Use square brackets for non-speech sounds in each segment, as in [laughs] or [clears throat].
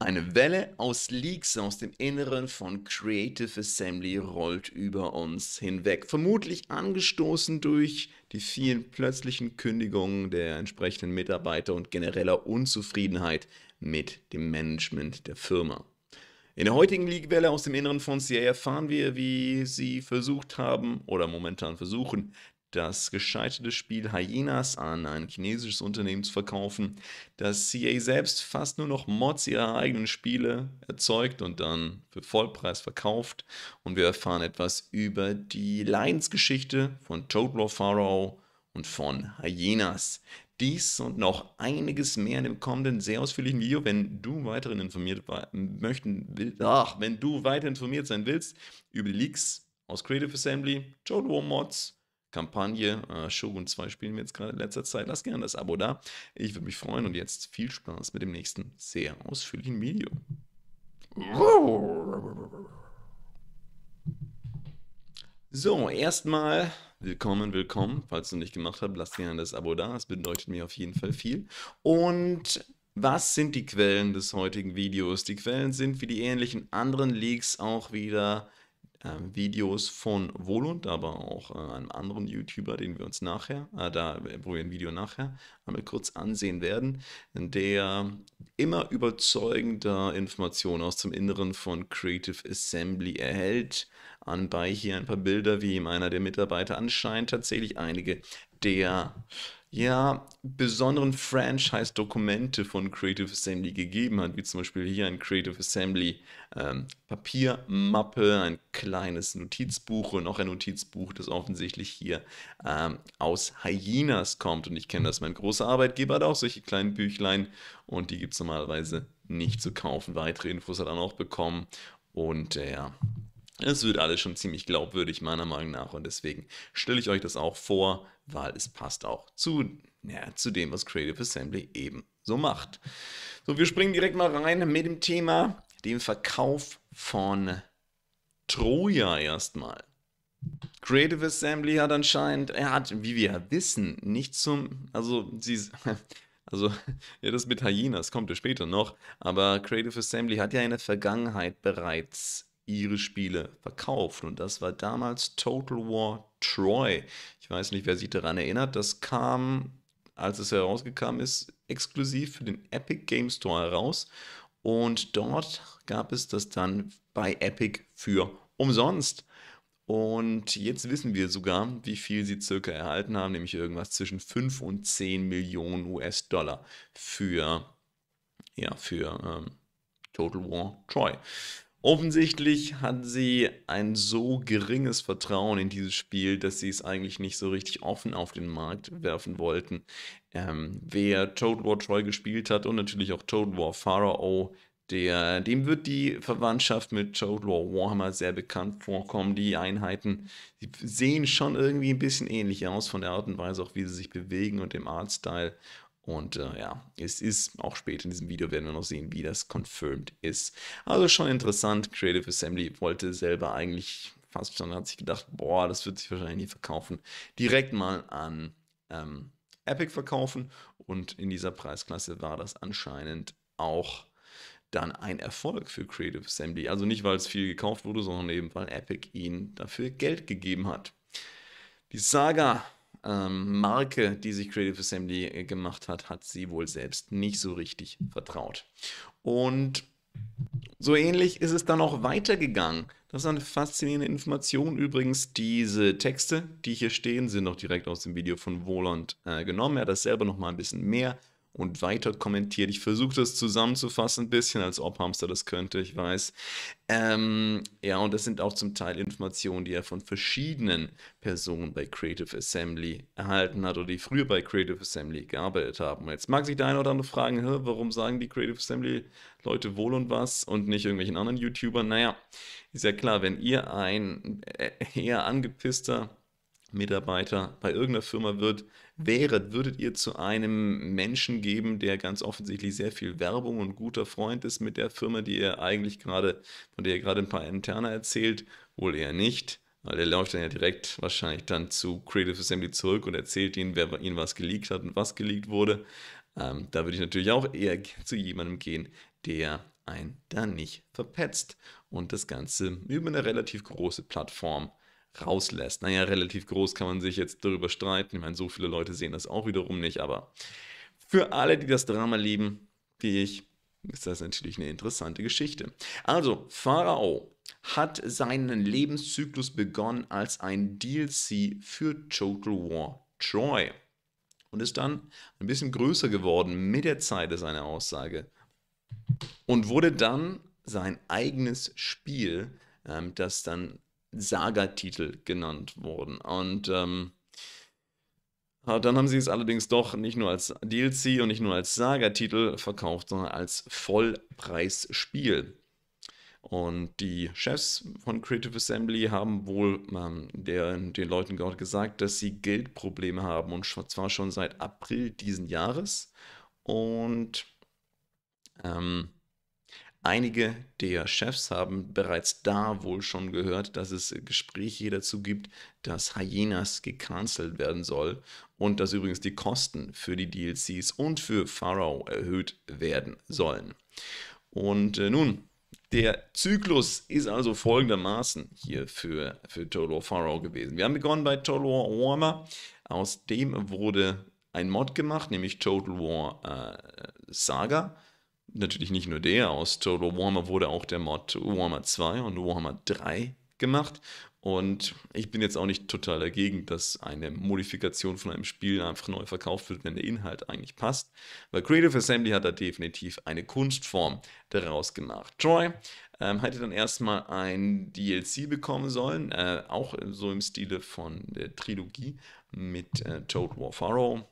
Eine Welle aus Leaks aus dem Inneren von Creative Assembly rollt über uns hinweg. Vermutlich angestoßen durch die vielen plötzlichen Kündigungen der entsprechenden Mitarbeiter und genereller Unzufriedenheit mit dem Management der Firma. In der heutigen League-Welle aus dem Inneren von CA erfahren wir, wie sie versucht haben oder momentan versuchen, das gescheiterte Spiel Hyenas an ein chinesisches Unternehmen zu verkaufen, dass CA selbst fast nur noch Mods ihrer eigenen Spiele erzeugt und dann für Vollpreis verkauft. Und wir erfahren etwas über die Leidensgeschichte von War Pharaoh und von Hyenas. Dies und noch einiges mehr in dem kommenden sehr ausführlichen Video. Wenn du weiterhin informiert möchten, ach, wenn du weiter informiert sein willst über die Leaks aus Creative Assembly, War Mods Kampagne. Äh, Shogun 2 spielen wir jetzt gerade in letzter Zeit. Lasst gerne das Abo da. Ich würde mich freuen und jetzt viel Spaß mit dem nächsten sehr ausführlichen Video. So, erstmal willkommen, willkommen. Falls du nicht gemacht hast, lasst gerne das Abo da. Das bedeutet mir auf jeden Fall viel. Und was sind die Quellen des heutigen Videos? Die Quellen sind wie die ähnlichen anderen Leaks auch wieder ähm, Videos von Volund, aber auch äh, einem anderen YouTuber, den wir uns nachher, äh, da, wo wir ein Video nachher einmal kurz ansehen werden, der immer überzeugender Informationen aus dem Inneren von Creative Assembly erhält. Anbei hier ein paar Bilder, wie ihm einer der Mitarbeiter anscheinend tatsächlich einige der ja, besonderen Franchise-Dokumente von Creative Assembly gegeben hat, wie zum Beispiel hier ein Creative Assembly ähm, Papiermappe, ein kleines Notizbuch und auch ein Notizbuch, das offensichtlich hier ähm, aus Hyenas kommt. Und ich kenne das, mein großer Arbeitgeber hat auch solche kleinen Büchlein und die gibt es normalerweise nicht zu kaufen. Weitere Infos hat er auch bekommen und äh, ja. Es wird alles schon ziemlich glaubwürdig, meiner Meinung nach, und deswegen stelle ich euch das auch vor weil es passt auch zu, ja, zu dem, was Creative Assembly eben so macht. So, wir springen direkt mal rein mit dem Thema, dem Verkauf von Troja erstmal. Creative Assembly hat anscheinend, er hat, wie wir wissen, nicht zum, also sie, [laughs] also [laughs] ja, das mit Hyenas kommt ja später noch, aber Creative Assembly hat ja in der Vergangenheit bereits ihre Spiele verkauft. Und das war damals Total War Troy. Ich weiß nicht, wer sich daran erinnert. Das kam, als es herausgekommen ist, exklusiv für den Epic Game Store heraus. Und dort gab es das dann bei Epic für umsonst. Und jetzt wissen wir sogar, wie viel sie circa erhalten haben, nämlich irgendwas zwischen 5 und 10 Millionen US-Dollar für, ja, für ähm, Total War Troy. Offensichtlich hat sie ein so geringes Vertrauen in dieses Spiel, dass sie es eigentlich nicht so richtig offen auf den Markt werfen wollten. Ähm, wer Toad War Troy gespielt hat und natürlich auch Toad War Pharaoh, der, dem wird die Verwandtschaft mit Toad War Warhammer sehr bekannt vorkommen. Die Einheiten die sehen schon irgendwie ein bisschen ähnlich aus von der Art und Weise, auch wie sie sich bewegen und dem Artstyle. Und äh, ja, es ist auch später in diesem Video werden wir noch sehen, wie das confirmed ist. Also schon interessant. Creative Assembly wollte selber eigentlich fast schon, hat sich gedacht, boah, das wird sich wahrscheinlich nie verkaufen. Direkt mal an ähm, Epic verkaufen. Und in dieser Preisklasse war das anscheinend auch dann ein Erfolg für Creative Assembly. Also nicht, weil es viel gekauft wurde, sondern eben, weil Epic ihnen dafür Geld gegeben hat. Die Saga ähm, Marke, die sich Creative Assembly äh, gemacht hat, hat sie wohl selbst nicht so richtig vertraut. Und so ähnlich ist es dann auch weitergegangen. Das ist eine faszinierende Information übrigens. Diese Texte, die hier stehen, sind auch direkt aus dem Video von Woland äh, genommen. Er hat das selber nochmal ein bisschen mehr und weiter kommentiert. Ich versuche das zusammenzufassen, ein bisschen, als ob Hamster das könnte, ich weiß. Ähm, ja, und das sind auch zum Teil Informationen, die er von verschiedenen Personen bei Creative Assembly erhalten hat oder die früher bei Creative Assembly gearbeitet haben. Jetzt mag sich der eine oder andere fragen, warum sagen die Creative Assembly Leute wohl und was und nicht irgendwelchen anderen YouTubern? Naja, ist ja klar, wenn ihr ein äh, eher angepisster Mitarbeiter bei irgendeiner Firma wird, wäret, würdet ihr zu einem Menschen geben, der ganz offensichtlich sehr viel Werbung und guter Freund ist mit der Firma, die ihr eigentlich gerade, von der ihr gerade ein paar Interne erzählt? Wohl eher nicht, weil der läuft dann ja direkt wahrscheinlich dann zu Creative Assembly zurück und erzählt ihnen, wer ihnen was geleakt hat und was geleakt wurde. Ähm, da würde ich natürlich auch eher zu jemandem gehen, der einen da nicht verpetzt und das Ganze über eine relativ große Plattform rauslässt. Naja, relativ groß kann man sich jetzt darüber streiten. Ich meine, so viele Leute sehen das auch wiederum nicht, aber für alle, die das Drama lieben, wie ich, ist das natürlich eine interessante Geschichte. Also, Pharao hat seinen Lebenszyklus begonnen als ein DLC für Total War Troy und ist dann ein bisschen größer geworden mit der Zeit, ist eine Aussage, und wurde dann sein eigenes Spiel, ähm, das dann Saga-Titel genannt wurden. Und ähm, ah, dann haben sie es allerdings doch nicht nur als DLC und nicht nur als Saga-Titel verkauft, sondern als Vollpreisspiel. Und die Chefs von Creative Assembly haben wohl ähm, der, den Leuten gerade gesagt, dass sie Geldprobleme haben und zwar schon seit April diesen Jahres. Und ähm, Einige der Chefs haben bereits da wohl schon gehört, dass es Gespräche dazu gibt, dass Hyenas gecancelt werden soll und dass übrigens die Kosten für die DLCs und für Pharaoh erhöht werden sollen. Und äh, nun, der Zyklus ist also folgendermaßen hier für, für Total War Pharaoh gewesen. Wir haben begonnen bei Total War Warhammer, aus dem wurde ein Mod gemacht, nämlich Total War äh, Saga natürlich nicht nur der, aus Total Warhammer wurde auch der Mod Warhammer 2 und Warhammer 3 gemacht. Und ich bin jetzt auch nicht total dagegen, dass eine Modifikation von einem Spiel einfach neu verkauft wird, wenn der Inhalt eigentlich passt. Weil Creative Assembly hat da definitiv eine Kunstform daraus gemacht. Troy ähm, hätte dann erstmal ein DLC bekommen sollen, äh, auch so im Stile von der Trilogie mit äh, Toad War Pharaoh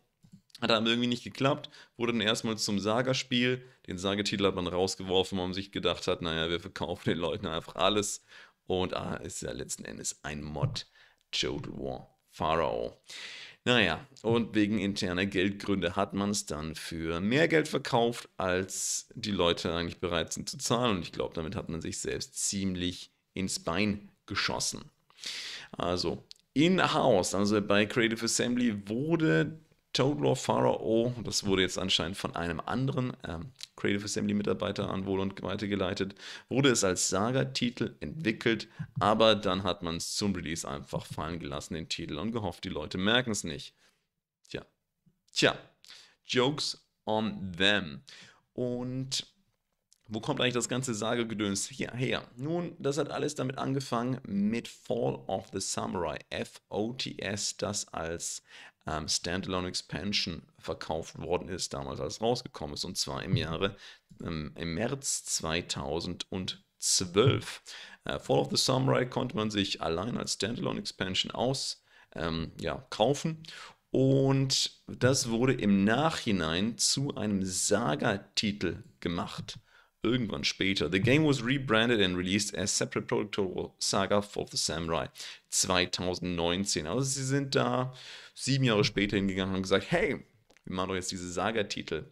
hat dann irgendwie nicht geklappt, wurde dann erstmal zum Saga-Spiel. Den Sagetitel hat man rausgeworfen, weil man sich gedacht hat, naja, wir verkaufen den Leuten einfach alles. Und ah, ist ja letzten Endes ein Mod. Total War Pharaoh. Naja, und wegen interner Geldgründe hat man es dann für mehr Geld verkauft, als die Leute eigentlich bereit sind zu zahlen. Und ich glaube, damit hat man sich selbst ziemlich ins Bein geschossen. Also in-house, also bei Creative Assembly wurde Toadlaw Pharaoh, das wurde jetzt anscheinend von einem anderen ähm, Creative Assembly Mitarbeiter an Wohl und weitergeleitet, wurde es als Saga-Titel entwickelt, aber dann hat man es zum Release einfach fallen gelassen, den Titel, und gehofft, die Leute merken es nicht. Tja, tja, Jokes on them. Und wo kommt eigentlich das ganze saga Sagegedöns her? Nun, das hat alles damit angefangen mit Fall of the Samurai, FOTS, das als ähm, Standalone Expansion verkauft worden ist, damals als rausgekommen ist, und zwar im Jahre, ähm, im März 2012. Äh, Fall of the Samurai konnte man sich allein als Standalone Expansion aus ähm, ja, kaufen und das wurde im Nachhinein zu einem Saga-Titel gemacht irgendwann später. The game was rebranded and released as separate product Saga for the Samurai 2019. Also sie sind da sieben Jahre später hingegangen und gesagt, hey, wir machen doch jetzt diese Saga-Titel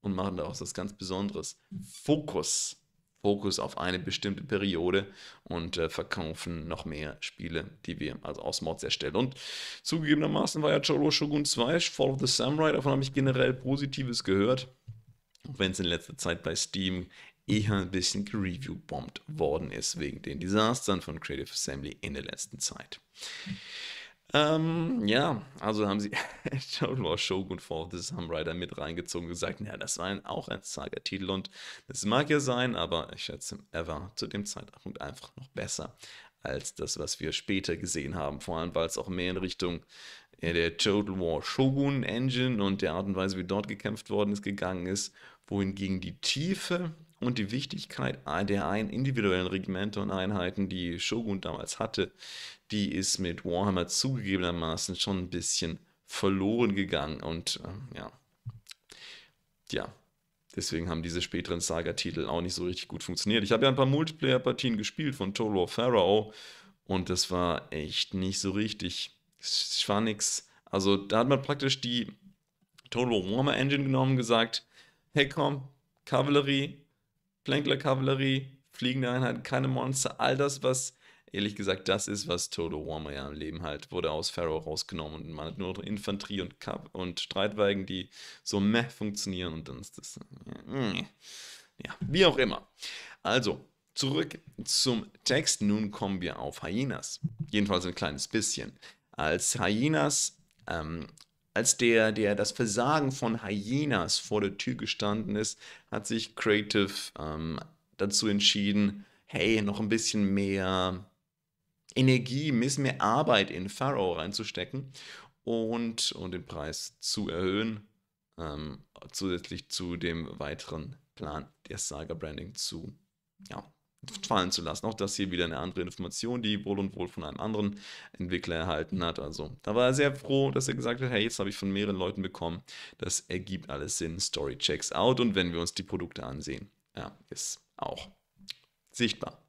und machen daraus was ganz Besonderes. Fokus. Fokus auf eine bestimmte Periode und äh, verkaufen noch mehr Spiele, die wir also aus Mods erstellen. Und zugegebenermaßen war ja Choro Shogun 2, Fall of the Samurai, davon habe ich generell Positives gehört auch wenn es in letzter Zeit bei Steam eher ein bisschen gereview-bombt worden ist wegen den Desastern von Creative Assembly in der letzten Zeit. Ähm, ja, also haben sie Shadow [laughs] War Shogun Fall the Samurai da mit reingezogen und gesagt, naja, das war auch ein Saga-Titel und das mag ja sein, aber ich schätze Ever zu dem Zeitpunkt einfach noch besser als das, was wir später gesehen haben. Vor allem, weil es auch mehr in Richtung äh, der Total War Shogun Engine und der Art und Weise, wie dort gekämpft worden ist, gegangen ist, wohingegen die Tiefe und die Wichtigkeit der einen individuellen Regimenter und Einheiten, die Shogun damals hatte, die ist mit Warhammer zugegebenermaßen schon ein bisschen verloren gegangen und äh, ja. Ja, Deswegen haben diese späteren Saga-Titel auch nicht so richtig gut funktioniert. Ich habe ja ein paar Multiplayer-Partien gespielt von Total War Pharaoh und das war echt nicht so richtig. Es war nix. Also da hat man praktisch die Total Warmer Engine genommen und gesagt, hey komm, Kavallerie, Plänkler-Kavallerie, fliegende Einheiten, keine Monster, all das, was ehrlich gesagt das ist, was Toto War mal ja im Leben halt, wurde aus Pharaoh rausgenommen und man hat nur Infanterie und Kap und Streitwagen, die so meh funktionieren und dann ist das. Äh, ja, wie auch immer. Also, zurück zum Text. Nun kommen wir auf Hyenas. Jedenfalls ein kleines bisschen. Als Hyenas ähm, als der, der das Versagen von Hyenas vor der Tür gestanden ist, hat sich Creative ähm, dazu entschieden, hey, noch ein bisschen mehr Energie, ein bisschen mehr Arbeit in Pharaoh reinzustecken und, und den Preis zu erhöhen, ähm, zusätzlich zu dem weiteren Plan, der Saga Branding zu ja, fallen zu lassen. Auch das hier wieder eine andere Information, die wohl und wohl von einem anderen Entwickler erhalten hat. Also da war er sehr froh, dass er gesagt hat, hey, jetzt habe ich von mehreren Leuten bekommen. Das ergibt alles Sinn. Story checks out und wenn wir uns die Produkte ansehen, ja, ist auch sichtbar.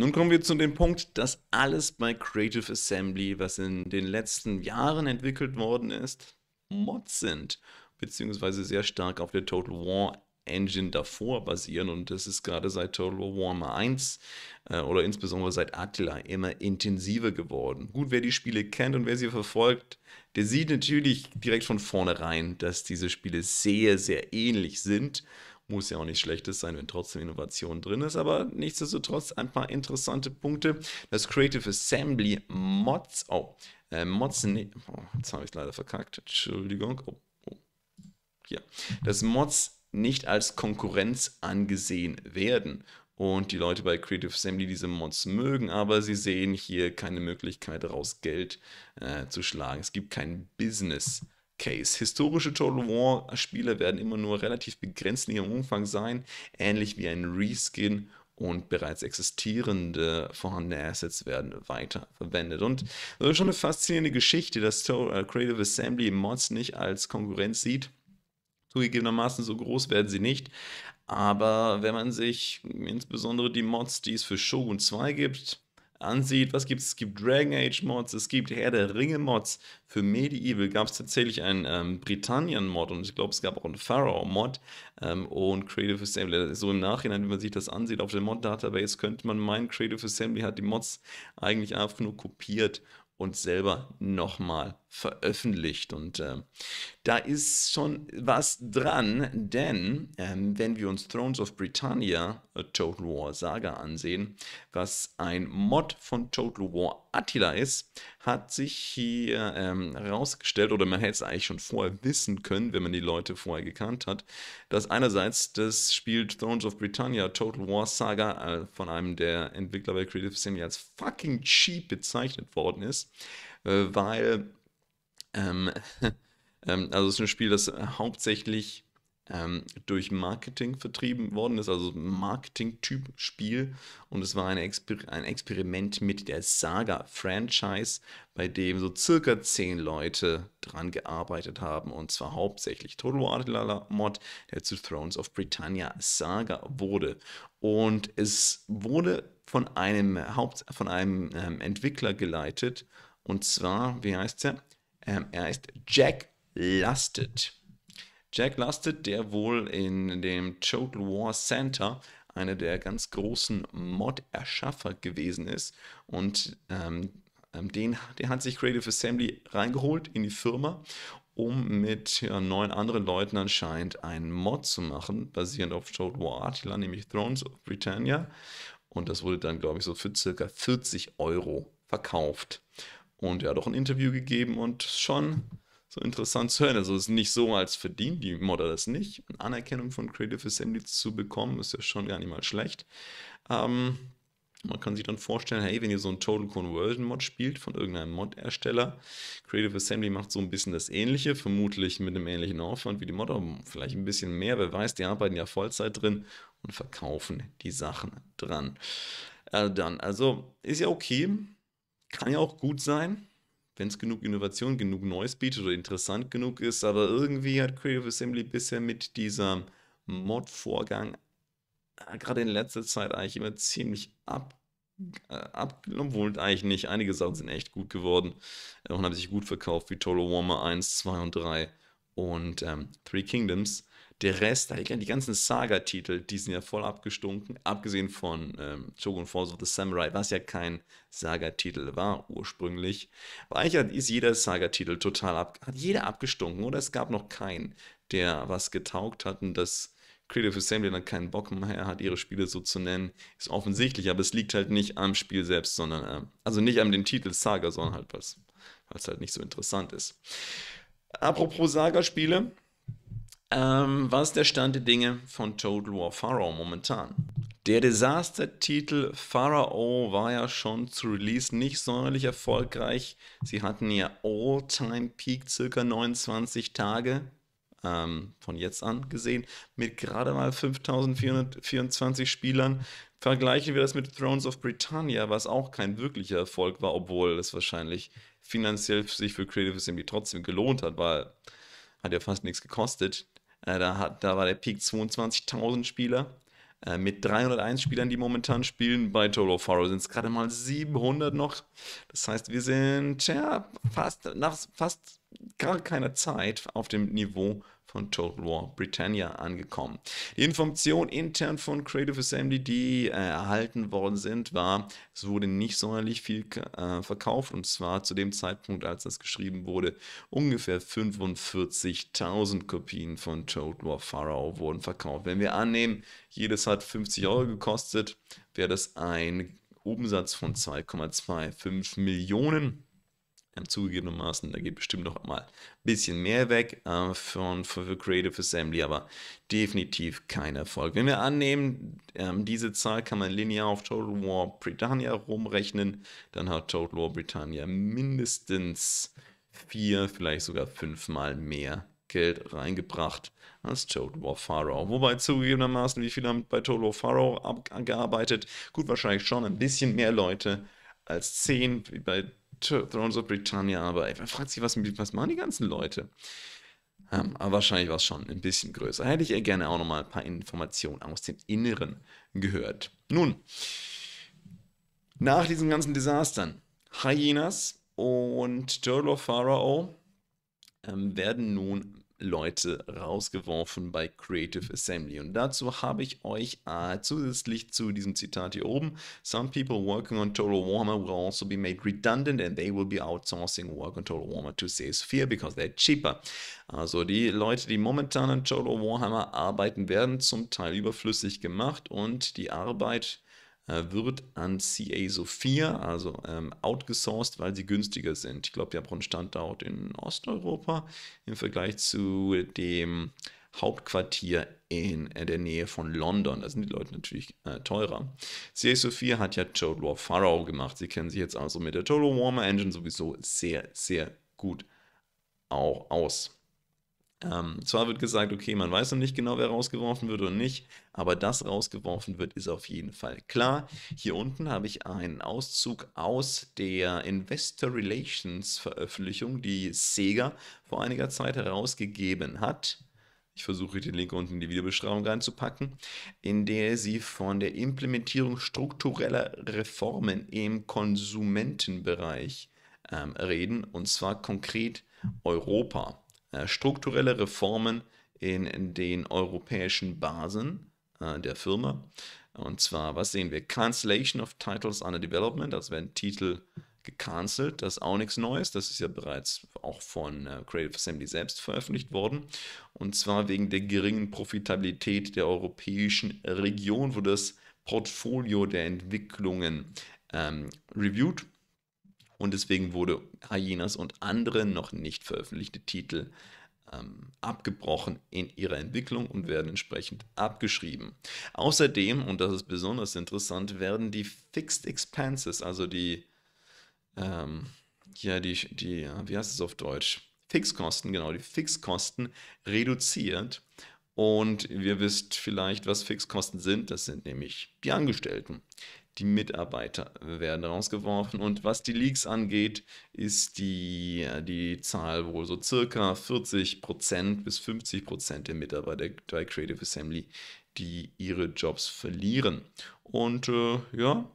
Nun kommen wir zu dem Punkt, dass alles bei Creative Assembly, was in den letzten Jahren entwickelt worden ist, Mods sind, beziehungsweise sehr stark auf der Total War Engine davor basieren und das ist gerade seit Total War Warhammer 1 äh, oder insbesondere seit Attila immer intensiver geworden. Gut, wer die Spiele kennt und wer sie verfolgt, der sieht natürlich direkt von vornherein, dass diese Spiele sehr, sehr ähnlich sind muss ja auch nichts Schlechtes sein, wenn trotzdem Innovation drin ist, aber nichtsdestotrotz ein paar interessante Punkte. Das Creative Assembly Mods, oh, äh, Mods, nee, oh, jetzt habe ich es leider verkackt, Entschuldigung, oh, oh, hier. Dass Mods nicht als Konkurrenz angesehen werden und die Leute bei Creative Assembly diese Mods mögen, aber sie sehen hier keine Möglichkeit, daraus Geld äh, zu schlagen. Es gibt kein Business Case. Historische Total War-Spiele werden immer nur relativ begrenzt in ihrem Umfang sein, ähnlich wie ein Reskin und bereits existierende vorhandene Assets werden weiter verwendet. Und das ist schon eine faszinierende Geschichte, dass äh, Creative Assembly Mods nicht als Konkurrenz sieht. Zugegebenermaßen so groß werden sie nicht. Aber wenn man sich insbesondere die Mods, die es für Shogun 2 gibt, ansieht, was gibt es? Es gibt Dragon Age Mods, es gibt Herr der Ringe Mods. Für Medieval gab es tatsächlich einen ähm, Britannien Mod und ich glaube, es gab auch einen Pharaoh Mod ähm, und Creative Assembly. So im Nachhinein, wenn man sich das ansieht auf der Mod Database, könnte man meinen, Creative Assembly hat die Mods eigentlich einfach nur kopiert und selber nochmal veröffentlicht. Und äh, da ist schon was dran, denn äh, wenn wir uns Thrones of Britannia, A Total War Saga ansehen, was ein Mod von Total War Attila ist, hat sich hier ähm, herausgestellt, oder man hätte es eigentlich schon vorher wissen können, wenn man die Leute vorher gekannt hat, dass einerseits das Spiel Thrones of Britannia, Total War Saga äh, von einem der Entwickler bei Creative Assembly als fucking cheap bezeichnet worden ist, äh, weil ähm, [laughs] ähm, also es ist ein Spiel, das äh, hauptsächlich ähm, durch Marketing vertrieben worden ist, also Marketing-Typ-Spiel. Und es war ein, Exper ein Experiment mit der Saga-Franchise, bei dem so circa zehn Leute dran gearbeitet haben. Und zwar hauptsächlich Total War Lala Mod, der zu Thrones of Britannia Saga wurde. Und es wurde von einem, Haupt von einem ähm, Entwickler geleitet. Und zwar, wie heißt der? Ähm, er heißt Jack Lusted. Jack Lusted, der wohl in dem Total War Center einer der ganz großen Mod-Erschaffer gewesen ist. Und ähm, ähm den, den hat sich Creative Assembly reingeholt in die Firma, um mit ja, neun anderen Leuten anscheinend einen Mod zu machen, basierend auf Total War Attila, nämlich Thrones of Britannia. Und das wurde dann, glaube ich, so für circa 40 Euro verkauft. Und er hat auch ein Interview gegeben und schon so interessant zu hören. Also es ist nicht so, als verdient die Modder das nicht. Eine Anerkennung von Creative Assembly zu bekommen, ist ja schon gar nicht mal schlecht. Ähm, man kann sich dann vorstellen, hey, wenn ihr so einen Total Conversion Mod spielt von irgendeinem Mod-Ersteller, Creative Assembly macht so ein bisschen das Ähnliche, vermutlich mit einem ähnlichen Aufwand wie die Modder, vielleicht ein bisschen mehr, wer weiß, die arbeiten ja Vollzeit drin und verkaufen die Sachen dran. Äh, dann, also ist ja okay, kann ja auch gut sein, wenn es genug Innovation, genug Neues bietet oder interessant genug ist, aber irgendwie hat Creative Assembly bisher mit diesem Mod-Vorgang äh, gerade in letzter Zeit eigentlich immer ziemlich ab, äh, abgenommen, wohl eigentlich nicht. Einige Sachen sind echt gut geworden äh, und haben sich gut verkauft, wie Total Warmer 1, 2 und 3 und ähm, Three Kingdoms. Der Rest, die ganzen Saga-Titel, die sind ja voll abgestunken, abgesehen von ähm, Shogun Force of the Samurai, was ja kein Saga-Titel war ursprünglich. Aber eigentlich ist jeder Saga-Titel total ab, hat jeder abgestunken oder es gab noch keinen, der was getaugt hat und dass Creative Assembly dann keinen Bock mehr hat, ihre Spiele so zu nennen, ist offensichtlich, aber es liegt halt nicht am Spiel selbst, sondern, äh, also nicht an dem Titel Saga, sondern halt was, weil es halt nicht so interessant ist. Apropos Saga-Spiele, ähm, was ist der Stand der Dinge von Total War Pharaoh momentan? Der Desaster-Titel Pharaoh war ja schon zu Release nicht sonderlich erfolgreich. Sie hatten ja All-Time-Peak circa 29 Tage ähm, von jetzt an gesehen mit gerade mal 5424 Spielern. Vergleichen wir das mit Thrones of Britannia, was auch kein wirklicher Erfolg war, obwohl es wahrscheinlich finanziell sich für Creative Assembly trotzdem gelohnt hat, weil hat ja fast nichts gekostet. Äh, da, hat, da war der Peak 22.000 Spieler. Äh, mit 301 Spielern, die momentan spielen. Bei Tolo Faro sind es gerade mal 700 noch. Das heißt, wir sind ja, fast, nach fast gar keiner Zeit auf dem Niveau von Total War Britannia angekommen. Die Information intern von Creative Assembly, die äh, erhalten worden sind, war, es wurde nicht sonderlich viel äh, verkauft und zwar zu dem Zeitpunkt, als das geschrieben wurde, ungefähr 45.000 Kopien von Total War Pharaoh wurden verkauft. Wenn wir annehmen, jedes hat 50 Euro gekostet, wäre das ein Umsatz von 2,25 Millionen zugegebenermaßen, da geht bestimmt noch mal ein bisschen mehr weg äh, von, für Creative Assembly, aber definitiv kein Erfolg. Wenn wir annehmen, ähm, diese Zahl kann man linear auf Total War Britannia rumrechnen, dann hat Total War Britannia mindestens vier, vielleicht sogar fünfmal mehr Geld reingebracht als Total War Pharaoh. Wobei zugegebenermaßen, wie viele haben bei Total War Pharaoh gearbeitet? Gut, wahrscheinlich schon ein bisschen mehr Leute als 10. Bei Thrones of Britannia, aber ey, man fragt sich, was, was machen die ganzen Leute? Ähm, aber wahrscheinlich war es schon ein bisschen größer. Hätte ich eher gerne auch nochmal ein paar Informationen aus dem Inneren gehört. Nun, nach diesen ganzen Desastern, Hyenas und Turtle of Pharaoh ähm, werden nun Leute rausgeworfen bei Creative Assembly. Und dazu habe ich euch äh, zusätzlich zu diesem Zitat hier oben, Some people working on Total Warmer will also be made redundant and they will be outsourcing work on Total Warmer to Sphere because they're cheaper. Also die Leute, die momentan an Total Warhammer arbeiten, werden zum Teil überflüssig gemacht und die Arbeit äh, wird an CA Sophia, also ähm, outgesourced, weil sie günstiger sind. Ich glaube, die haben einen Standort in Osteuropa im Vergleich zu dem Hauptquartier in äh, der Nähe von London. Da sind die Leute natürlich äh, teurer. CA Sophia hat ja Total War Pharaoh gemacht. Sie kennen sich jetzt also mit der Total Warmer Engine sowieso sehr, sehr gut auch aus. Ähm, zwar wird gesagt, okay, man weiß noch nicht genau, wer rausgeworfen wird oder nicht, aber dass rausgeworfen wird, ist auf jeden Fall klar. Hier unten habe ich einen Auszug aus der Investor Relations Veröffentlichung, die Sega vor einiger Zeit herausgegeben hat. Ich versuche den Link unten in die Videobeschreibung reinzupacken, in der sie von der Implementierung struktureller Reformen im Konsumentenbereich ähm, reden, und zwar konkret Europa. Äh, strukturelle Reformen in den europäischen Basen äh, der Firma. Und zwar, was sehen wir? Cancellation of Titles under Development, also werden Titel gecancelt. Das ist auch nichts Neues. Das ist ja bereits auch von äh, Creative Assembly selbst veröffentlicht worden. Und zwar wegen der geringen Profitabilität der europäischen Region, wo das Portfolio der Entwicklungen ähm, reviewed und deswegen wurde Hyenas und andere noch nicht veröffentlichte Titel ähm, abgebrochen in ihrer Entwicklung und werden entsprechend abgeschrieben. Außerdem, und das ist besonders interessant, werden die Fixed Expenses, also die, ähm, ja, die, die, wie heißt es auf Deutsch? Fixkosten, genau, die Fixkosten reduziert. Und ihr wisst vielleicht, was Fixkosten sind. Das sind nämlich die Angestellten die Mitarbeiter werden rausgeworfen. Und was die Leaks angeht, ist die, äh, die Zahl wohl so circa 40% bis 50% der Mitarbeiter bei Creative Assembly, die ihre Jobs verlieren. Und äh, ja,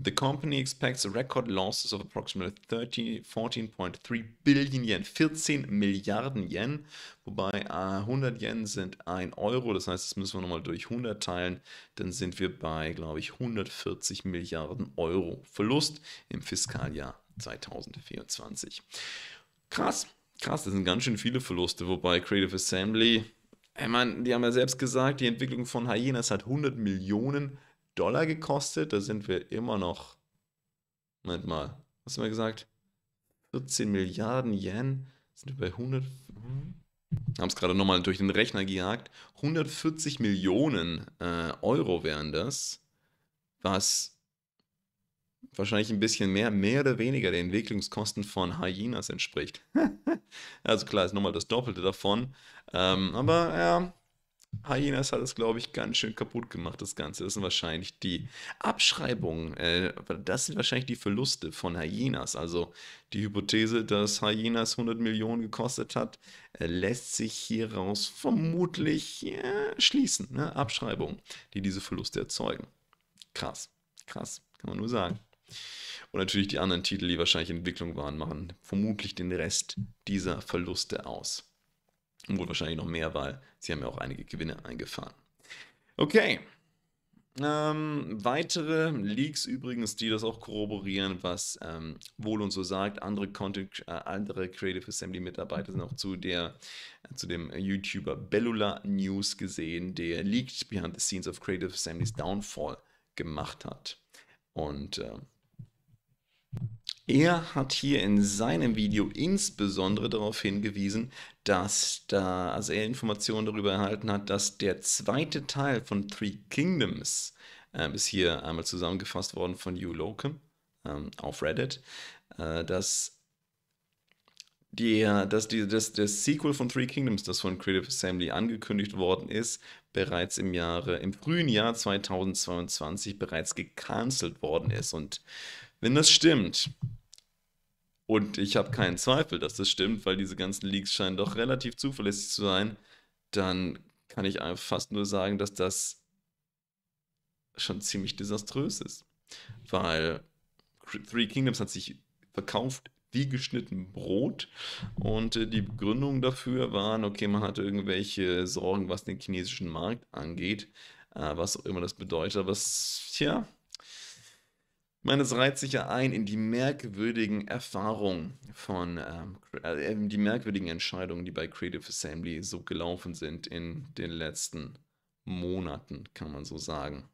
The company expects record losses of approximately 14.3 billion Yen, 14 Milliarden Yen, wobei 100 äh, Yen sind 1 Euro, das heißt, das müssen wir nochmal durch 100 teilen, dann sind wir bei, glaube ich, 140 Milliarden Euro Verlust im Fiskaljahr 2024. Krass, krass, das sind ganz schön viele Verluste, wobei Creative Assembly, ich meine, die haben ja selbst gesagt, die Entwicklung von Hyenas hat 100 Millionen Dollar gekostet. Da sind wir immer noch, Moment mal, was haben wir gesagt? 14 Milliarden Yen sind wir bei 100. Haben es gerade nochmal durch den Rechner gejagt. 140 Millionen äh, Euro wären das, was wahrscheinlich ein bisschen mehr, mehr oder weniger den Entwicklungskosten von Hyenas entspricht. [laughs] also klar, ist nochmal das Doppelte davon. Ähm, aber ja, Hyenas hat es, glaube ich, ganz schön kaputt gemacht, das Ganze. Das sind wahrscheinlich die Abschreibungen, äh, das sind wahrscheinlich die Verluste von Hyenas. Also die Hypothese, dass Hyenas 100 Millionen gekostet hat, äh, lässt sich hieraus vermutlich äh, schließen. Ne? Abschreibungen, die diese Verluste erzeugen. Krass, krass, kann man nur sagen. Und natürlich die anderen Titel, die wahrscheinlich Entwicklung waren, machen vermutlich den Rest dieser Verluste aus. Und Wohl wahrscheinlich noch mehr, weil sie haben ja auch einige Gewinne eingefahren. Okay. Ähm, weitere Leaks übrigens, die das auch korroborieren, was ähm, Wohl und so sagt. Andere, Content, äh, andere Creative Assembly Mitarbeiter sind auch zu, der, äh, zu dem YouTuber Bellula News gesehen, der leaked Behind the Scenes of Creative Assembly's Downfall gemacht hat. Und äh, er hat hier in seinem Video insbesondere darauf hingewiesen, dass da, also er Informationen darüber erhalten hat, dass der zweite Teil von Three Kingdoms, äh, ist hier einmal zusammengefasst worden von Hugh Locum ähm, auf Reddit, äh, dass der, dass die, dass das Sequel von Three Kingdoms, das von Creative Assembly angekündigt worden ist, bereits im Jahre, im frühen Jahr 2022 bereits gecancelt worden ist. Und wenn das stimmt, und ich habe keinen Zweifel, dass das stimmt, weil diese ganzen Leaks scheinen doch relativ zuverlässig zu sein. Dann kann ich fast nur sagen, dass das schon ziemlich desaströs ist. Weil Three Kingdoms hat sich verkauft wie geschnitten Brot. Und äh, die Begründungen dafür waren, okay, man hatte irgendwelche Sorgen, was den chinesischen Markt angeht, äh, was auch immer das bedeutet. Aber es, tja, meine, es reiht sich ja ein in die merkwürdigen Erfahrungen von, ähm, äh, die merkwürdigen Entscheidungen, die bei Creative Assembly so gelaufen sind in den letzten Monaten, kann man so sagen.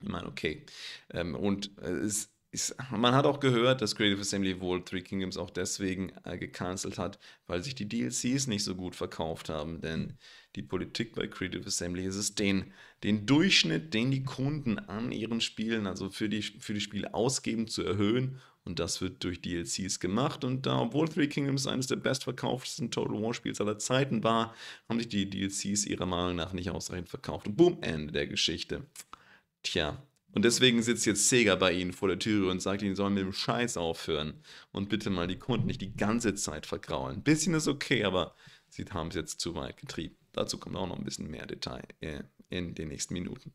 Ich meine, okay. Ähm, und äh, es ist ich, man hat auch gehört, dass Creative Assembly wohl Three Kingdoms auch deswegen äh, gecancelt hat, weil sich die DLCs nicht so gut verkauft haben. Denn die Politik bei Creative Assembly ist es, den, den Durchschnitt, den die Kunden an ihren Spielen, also für die, für die Spiele ausgeben, zu erhöhen. Und das wird durch DLCs gemacht. Und da, obwohl Three Kingdoms eines der bestverkauftesten Total War Spiels aller Zeiten war, haben sich die DLCs ihrer Meinung nach nicht ausreichend verkauft. Und boom, Ende der Geschichte. Tja, und deswegen sitzt jetzt Sega bei ihnen vor der Tür und sagt ihnen, sollen mit dem Scheiß aufhören und bitte mal die Kunden nicht die ganze Zeit vergraulen. Ein bisschen ist okay, aber sie haben es jetzt zu weit getrieben. Dazu kommt auch noch ein bisschen mehr Detail. Yeah in den nächsten Minuten.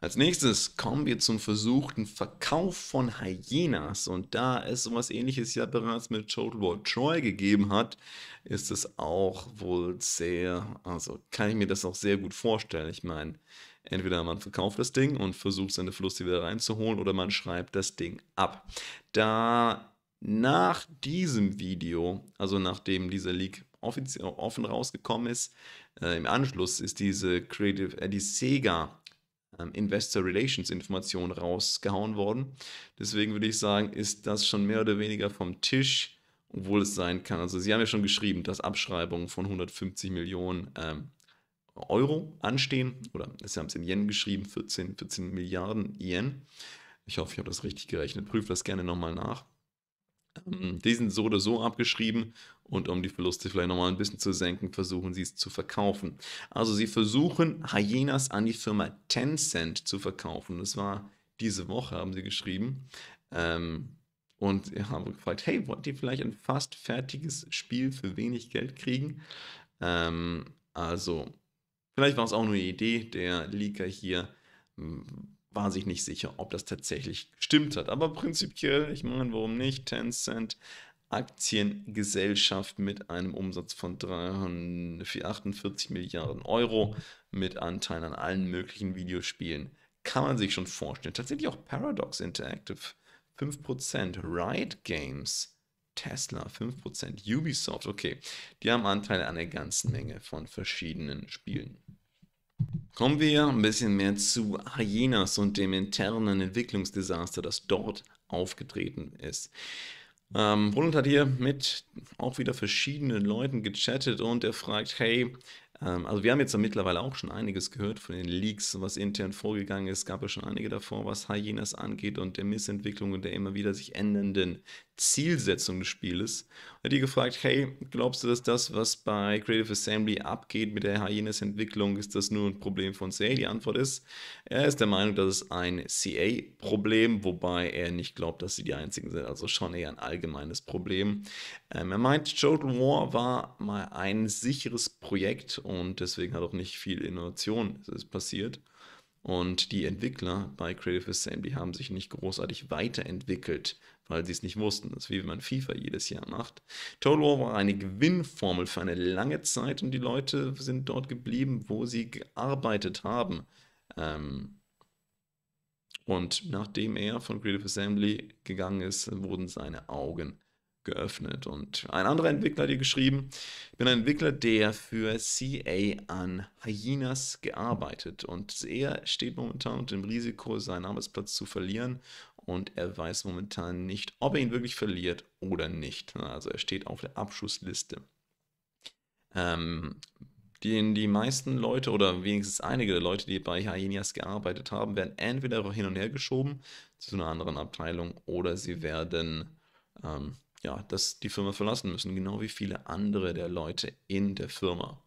Als nächstes kommen wir zum versuchten Verkauf von Hyenas. Und da es sowas ähnliches ja bereits mit Total War Troy gegeben hat, ist es auch wohl sehr, also kann ich mir das auch sehr gut vorstellen. Ich meine, entweder man verkauft das Ding und versucht seine Flüsse wieder reinzuholen oder man schreibt das Ding ab. Da nach diesem Video, also nachdem dieser Leak offiziell offen rausgekommen ist, äh, im Anschluss ist diese Creative, äh, die Sega ähm, Investor Relations Information rausgehauen worden. Deswegen würde ich sagen, ist das schon mehr oder weniger vom Tisch, obwohl es sein kann. Also sie haben ja schon geschrieben, dass Abschreibungen von 150 Millionen ähm, Euro anstehen. Oder sie haben es in Yen geschrieben, 14, 14 Milliarden Yen. Ich hoffe, ich habe das richtig gerechnet. Prüfe das gerne nochmal nach. Ähm, die sind so oder so abgeschrieben und um die Verluste vielleicht nochmal ein bisschen zu senken, versuchen sie es zu verkaufen. Also sie versuchen Hyenas an die Firma Tencent zu verkaufen. Das war diese Woche, haben sie geschrieben. Ähm, und sie haben gefragt, hey, wollt ihr vielleicht ein fast fertiges Spiel für wenig Geld kriegen? Ähm, also, vielleicht war es auch nur eine Idee der Leaker hier war sich nicht sicher, ob das tatsächlich stimmt hat. Aber prinzipiell, ich meine, warum nicht? Tencent Aktiengesellschaft mit einem Umsatz von 348 Milliarden Euro mit Anteilen an allen möglichen Videospielen. Kann man sich schon vorstellen. Tatsächlich auch Paradox Interactive 5%, Riot Games, Tesla 5%, Ubisoft, okay. Die haben Anteile an einer ganzen Menge von verschiedenen Spielen. Kommen wir ein bisschen mehr zu Hyenas und dem internen Entwicklungsdesaster, das dort aufgetreten ist. Ähm, Roland hat hier mit auch wieder verschiedenen Leuten gechattet und er fragt, hey, ähm, also wir haben jetzt ja mittlerweile auch schon einiges gehört von den Leaks, was intern vorgegangen ist. gab ja schon einige davor, was Hyenas angeht und der Missentwicklung und der immer wieder sich ändernden Zielsetzung des Spieles. Und die gefragt, hey, glaubst du, dass das, was bei Creative Assembly abgeht mit der Hyenas-Entwicklung, ist das nur ein Problem von CA? Die Antwort ist, er ist der Meinung, dass es ein CA-Problem, wobei er nicht glaubt, dass sie die einzigen sind. Also schon eher ein allgemeines Problem. Ähm, er meint, Total War war mal ein sicheres Projekt und deswegen hat auch nicht viel Innovation passiert. Und die Entwickler bei Creative Assembly haben sich nicht großartig weiterentwickelt, weil sie es nicht wussten. Das ist wie wenn man FIFA jedes Jahr macht. Total War war eine Gewinnformel für eine lange Zeit und die Leute sind dort geblieben, wo sie gearbeitet haben. Ähm, und nachdem er von Creative Assembly gegangen ist, wurden seine Augen geöffnet. Und ein anderer Entwickler hat hier geschrieben, ich bin ein Entwickler, der für CA an Hyenas gearbeitet und er steht momentan unter dem Risiko, seinen Arbeitsplatz zu verlieren und er weiß momentan nicht, ob er ihn wirklich verliert oder nicht. Also er steht auf der Abschussliste. Ähm, die, die meisten Leute oder wenigstens einige der Leute, die bei Hyenas gearbeitet haben, werden entweder hin und her geschoben zu einer anderen Abteilung oder sie werden ähm, ja, dass die Firma verlassen müssen, genau wie viele andere der Leute in der Firma.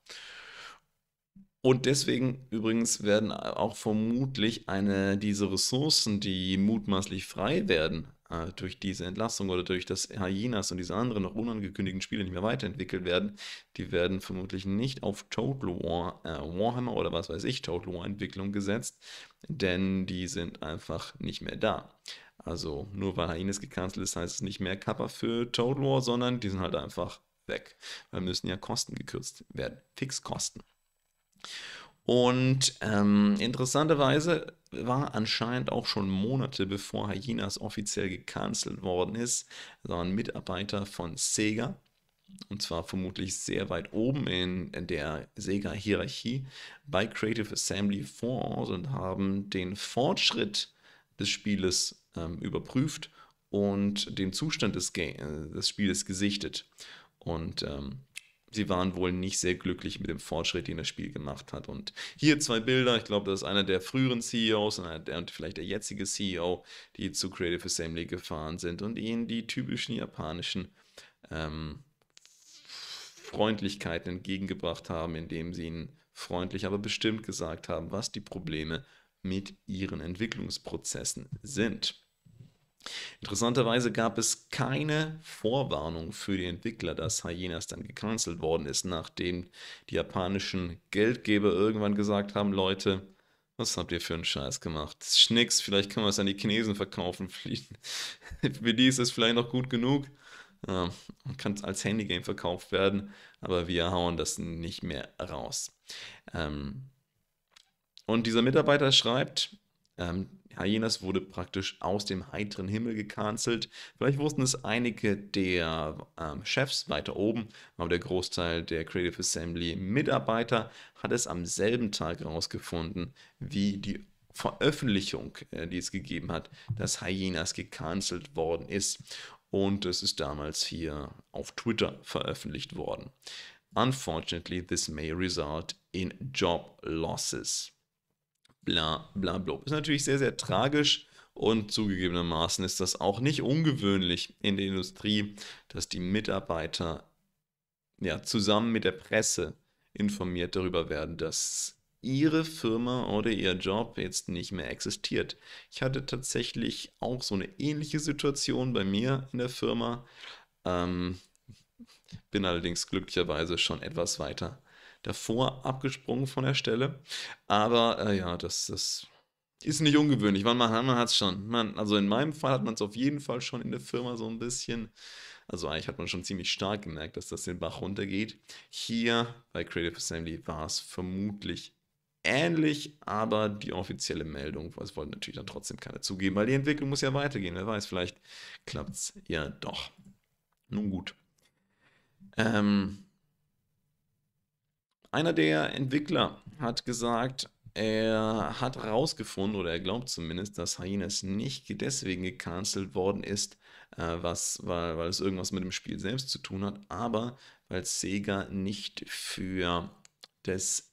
Und deswegen übrigens werden auch vermutlich eine, diese Ressourcen, die mutmaßlich frei werden, äh, durch diese Entlassung oder durch das Hyenas und diese anderen noch unangekündigten Spiele nicht mehr weiterentwickelt werden, die werden vermutlich nicht auf Total War, äh, Warhammer oder was weiß ich, Total War Entwicklung gesetzt, denn die sind einfach nicht mehr da. Also nur weil Hyenas gecancelt ist, heißt es nicht mehr Kappa für Total War, sondern die sind halt einfach weg. Weil müssen ja Kosten gekürzt werden, Fixkosten. Und ähm, interessanterweise war anscheinend auch schon Monate bevor Hyenas offiziell gecancelt worden ist, war ein Mitarbeiter von Sega, und zwar vermutlich sehr weit oben in der Sega-Hierarchie, bei Creative Assembly vor Ort und haben den Fortschritt des Spieles ähm, überprüft und den Zustand des, Ga äh, des Spieles gesichtet. Und ähm, sie waren wohl nicht sehr glücklich mit dem Fortschritt, den das Spiel gemacht hat. Und hier zwei Bilder. Ich glaube, das ist einer der früheren CEOs und, vielleicht der jetzige CEO, die zu Creative Assembly gefahren sind und ihnen die typischen japanischen ähm, Freundlichkeiten entgegengebracht haben, indem sie ihnen freundlich, aber bestimmt gesagt haben, was die Probleme mit ihren Entwicklungsprozessen sind. Interessanterweise gab es keine Vorwarnung für die Entwickler, dass Hyenas dann gecancelt worden ist, nachdem die japanischen Geldgeber irgendwann gesagt haben, Leute, was habt ihr für einen Scheiß gemacht? Schnicks, vielleicht können wir es an die Chinesen verkaufen. [laughs] für die ist es vielleicht noch gut genug. Ja, kann als Handygame verkauft werden, aber wir hauen das nicht mehr raus. Ähm, und dieser Mitarbeiter schreibt, ähm, Hyenas wurde praktisch aus dem heiteren Himmel gecancelt. Vielleicht wussten es einige der ähm, Chefs weiter oben, aber der Großteil der Creative Assembly Mitarbeiter hat es am selben Tag herausgefunden, wie die Veröffentlichung, äh, die es gegeben hat, dass Hyenas gecancelt worden ist. Und es ist damals hier auf Twitter veröffentlicht worden. Unfortunately, this may result in job losses bla bla bla. Ist natürlich sehr, sehr tragisch und zugegebenermaßen ist das auch nicht ungewöhnlich in der Industrie, dass die Mitarbeiter ja, zusammen mit der Presse informiert darüber werden, dass ihre Firma oder ihr Job jetzt nicht mehr existiert. Ich hatte tatsächlich auch so eine ähnliche Situation bei mir in der Firma, ähm, bin allerdings glücklicherweise schon etwas weiter davor abgesprungen von der Stelle. Aber äh, ja, das, das ist nicht ungewöhnlich. Man, man, man hat es schon. Man, also in meinem Fall hat man es auf jeden Fall schon in der Firma so ein bisschen. Also eigentlich hat man schon ziemlich stark gemerkt, dass das den Bach runtergeht. Hier bei Creative Assembly war es vermutlich ähnlich, aber die offizielle Meldung, es wollte natürlich dann trotzdem keiner zugeben, weil die Entwicklung muss ja weitergehen. Wer weiß, vielleicht klappt es ja doch. Nun gut. Ähm, einer der Entwickler hat gesagt, er hat herausgefunden, oder er glaubt zumindest, dass Hyenas nicht deswegen gecancelt worden ist, äh, was, weil, weil es irgendwas mit dem Spiel selbst zu tun hat, aber weil Sega nicht für das,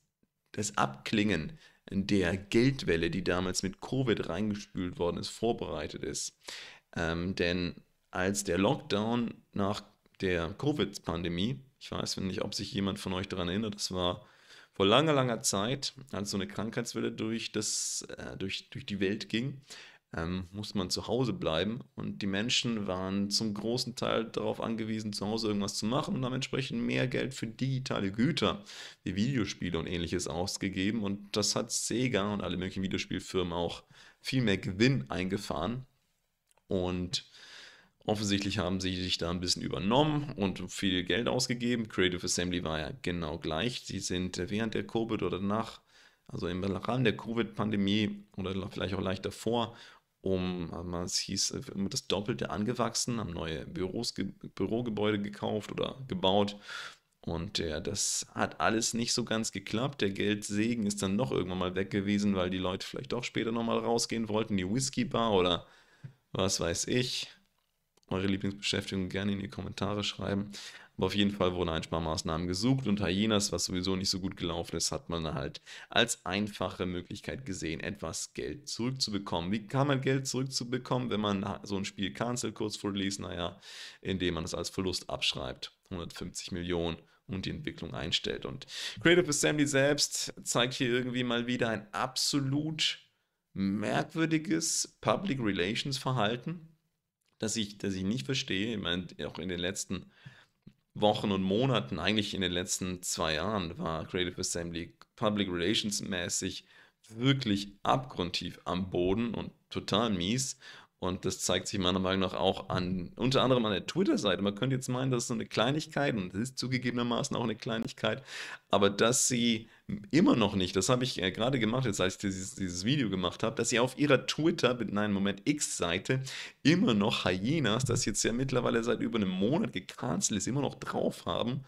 das Abklingen der Geldwelle, die damals mit Covid reingespült worden ist, vorbereitet ist. Ähm, denn als der Lockdown nach der Covid-Pandemie ich weiß nicht, ob sich jemand von euch daran erinnert. Das war vor langer, langer Zeit, als so eine Krankheitswelle durch, das, äh, durch, durch die Welt ging, ähm, musste man zu Hause bleiben und die Menschen waren zum großen Teil darauf angewiesen, zu Hause irgendwas zu machen und haben entsprechend mehr Geld für digitale Güter wie Videospiele und ähnliches ausgegeben und das hat Sega und alle möglichen Videospielfirmen auch viel mehr Gewinn eingefahren und Offensichtlich haben sie sich da ein bisschen übernommen und viel Geld ausgegeben. Creative Assembly war ja genau gleich. Sie sind während der Covid oder danach, also im Rahmen der Covid-Pandemie oder vielleicht auch leicht davor, um, ähm, es hieß, das Doppelte angewachsen, haben neue Büros, Bürogebäude gekauft oder gebaut. Und ja, äh, das hat alles nicht so ganz geklappt. Der Geldsegen ist dann noch irgendwann mal weg gewesen, weil die Leute vielleicht doch später nochmal rausgehen wollten, die Whisky Bar oder was weiß ich eure Lieblingsbeschäftigung gerne in die Kommentare schreiben. Aber auf jeden Fall wurden Einsparmaßnahmen gesucht und Hyenas, was sowieso nicht so gut gelaufen ist, hat man halt als einfache Möglichkeit gesehen, etwas Geld zurückzubekommen. Wie kann man Geld zurückzubekommen, wenn man so ein Spiel cancelt kurz vor Release? Naja, indem man es als Verlust abschreibt. 150 Millionen und die Entwicklung einstellt. Und Creative Assembly selbst zeigt hier irgendwie mal wieder ein absolut merkwürdiges Public Relations Verhalten dass ich, dass ich nicht verstehe, ich meine, auch in den letzten Wochen und Monaten, eigentlich in den letzten zwei Jahren, war Creative Assembly Public Relations mäßig wirklich abgrundtief am Boden und total mies. Und das zeigt sich meiner Meinung nach auch an, unter anderem an der Twitter-Seite. Man könnte jetzt meinen, das ist so eine Kleinigkeit und das ist zugegebenermaßen auch eine Kleinigkeit, aber dass sie immer noch nicht, das habe ich äh, gerade gemacht, jetzt als ich dieses, dieses Video gemacht habe, dass sie auf ihrer Twitter, nein, Moment, X-Seite immer noch Hyenas, das jetzt ja mittlerweile seit über einem Monat gecancelt ist, immer noch drauf haben.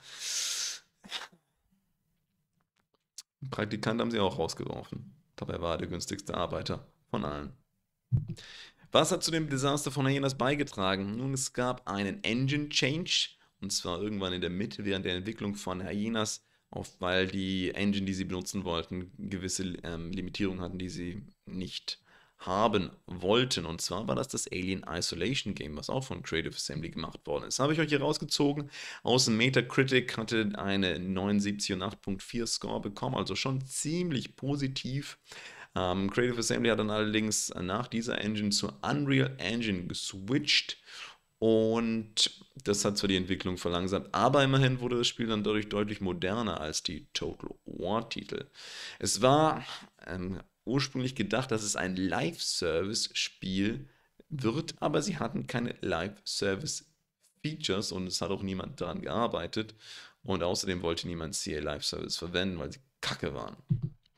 Einen Praktikant haben sie auch rausgeworfen. Dabei war er der günstigste Arbeiter von allen. Was hat zu dem Desaster von Hyenas beigetragen? Nun, es gab einen Engine Change, und zwar irgendwann in der Mitte während der Entwicklung von Hyenas, oft weil die Engine, die sie benutzen wollten, gewisse ähm, Limitierungen hatten, die sie nicht haben wollten. Und zwar war das das Alien Isolation Game, was auch von Creative Assembly gemacht worden ist. Habe ich euch hier rausgezogen. Aus dem Metacritic hatte eine 79 und 8.4 Score bekommen, also schon ziemlich positiv. Ähm, Creative Assembly hat dann allerdings nach dieser Engine zur Unreal Engine geswitcht und das hat zwar die Entwicklung verlangsamt, aber immerhin wurde das Spiel dann dadurch deutlich moderner als die Total War-Titel. Es war ähm, ursprünglich gedacht, dass es ein Live-Service-Spiel wird, aber sie hatten keine Live-Service-Features und es hat auch niemand daran gearbeitet. Und außerdem wollte niemand CA Live-Service verwenden, weil sie kacke waren.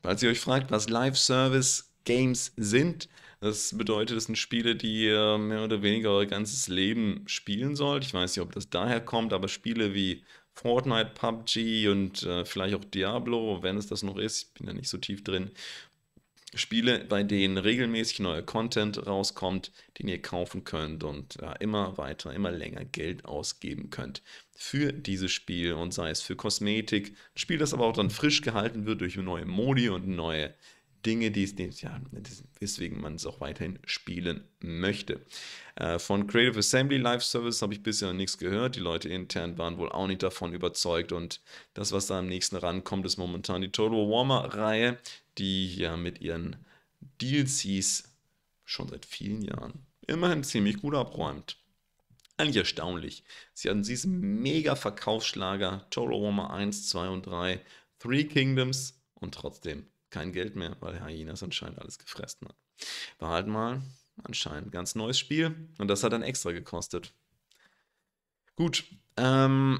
Falls ihr euch fragt, was Live-Service-Games sind, das bedeutet, es sind Spiele, die ihr mehr oder weniger euer ganzes Leben spielen sollt. Ich weiß nicht, ob das daher kommt, aber Spiele wie Fortnite, PUBG und äh, vielleicht auch Diablo, wenn es das noch ist, ich bin da nicht so tief drin. Spiele, bei denen regelmäßig neuer Content rauskommt, den ihr kaufen könnt und ja, immer weiter, immer länger Geld ausgeben könnt für dieses Spiel und sei es für Kosmetik. Ein Spiel, das aber auch dann frisch gehalten wird durch neue Modi und neue Dinge, die es, ja, weswegen man es auch weiterhin spielen möchte. Äh, von Creative Assembly Live Service habe ich bisher noch nichts gehört. Die Leute intern waren wohl auch nicht davon überzeugt und das, was da am nächsten rankommt, ist momentan die Total Warmer Reihe, die ja mit ihren DLCs schon seit vielen Jahren immerhin ziemlich gut abräumt eigentlich erstaunlich. Sie hatten diesen mega Verkaufsschlager, Total Warmer 1, 2 und 3, Three Kingdoms und trotzdem kein Geld mehr, weil Hyenas anscheinend alles gefressen hat. War halt mal anscheinend ein ganz neues Spiel und das hat dann extra gekostet. Gut, ähm,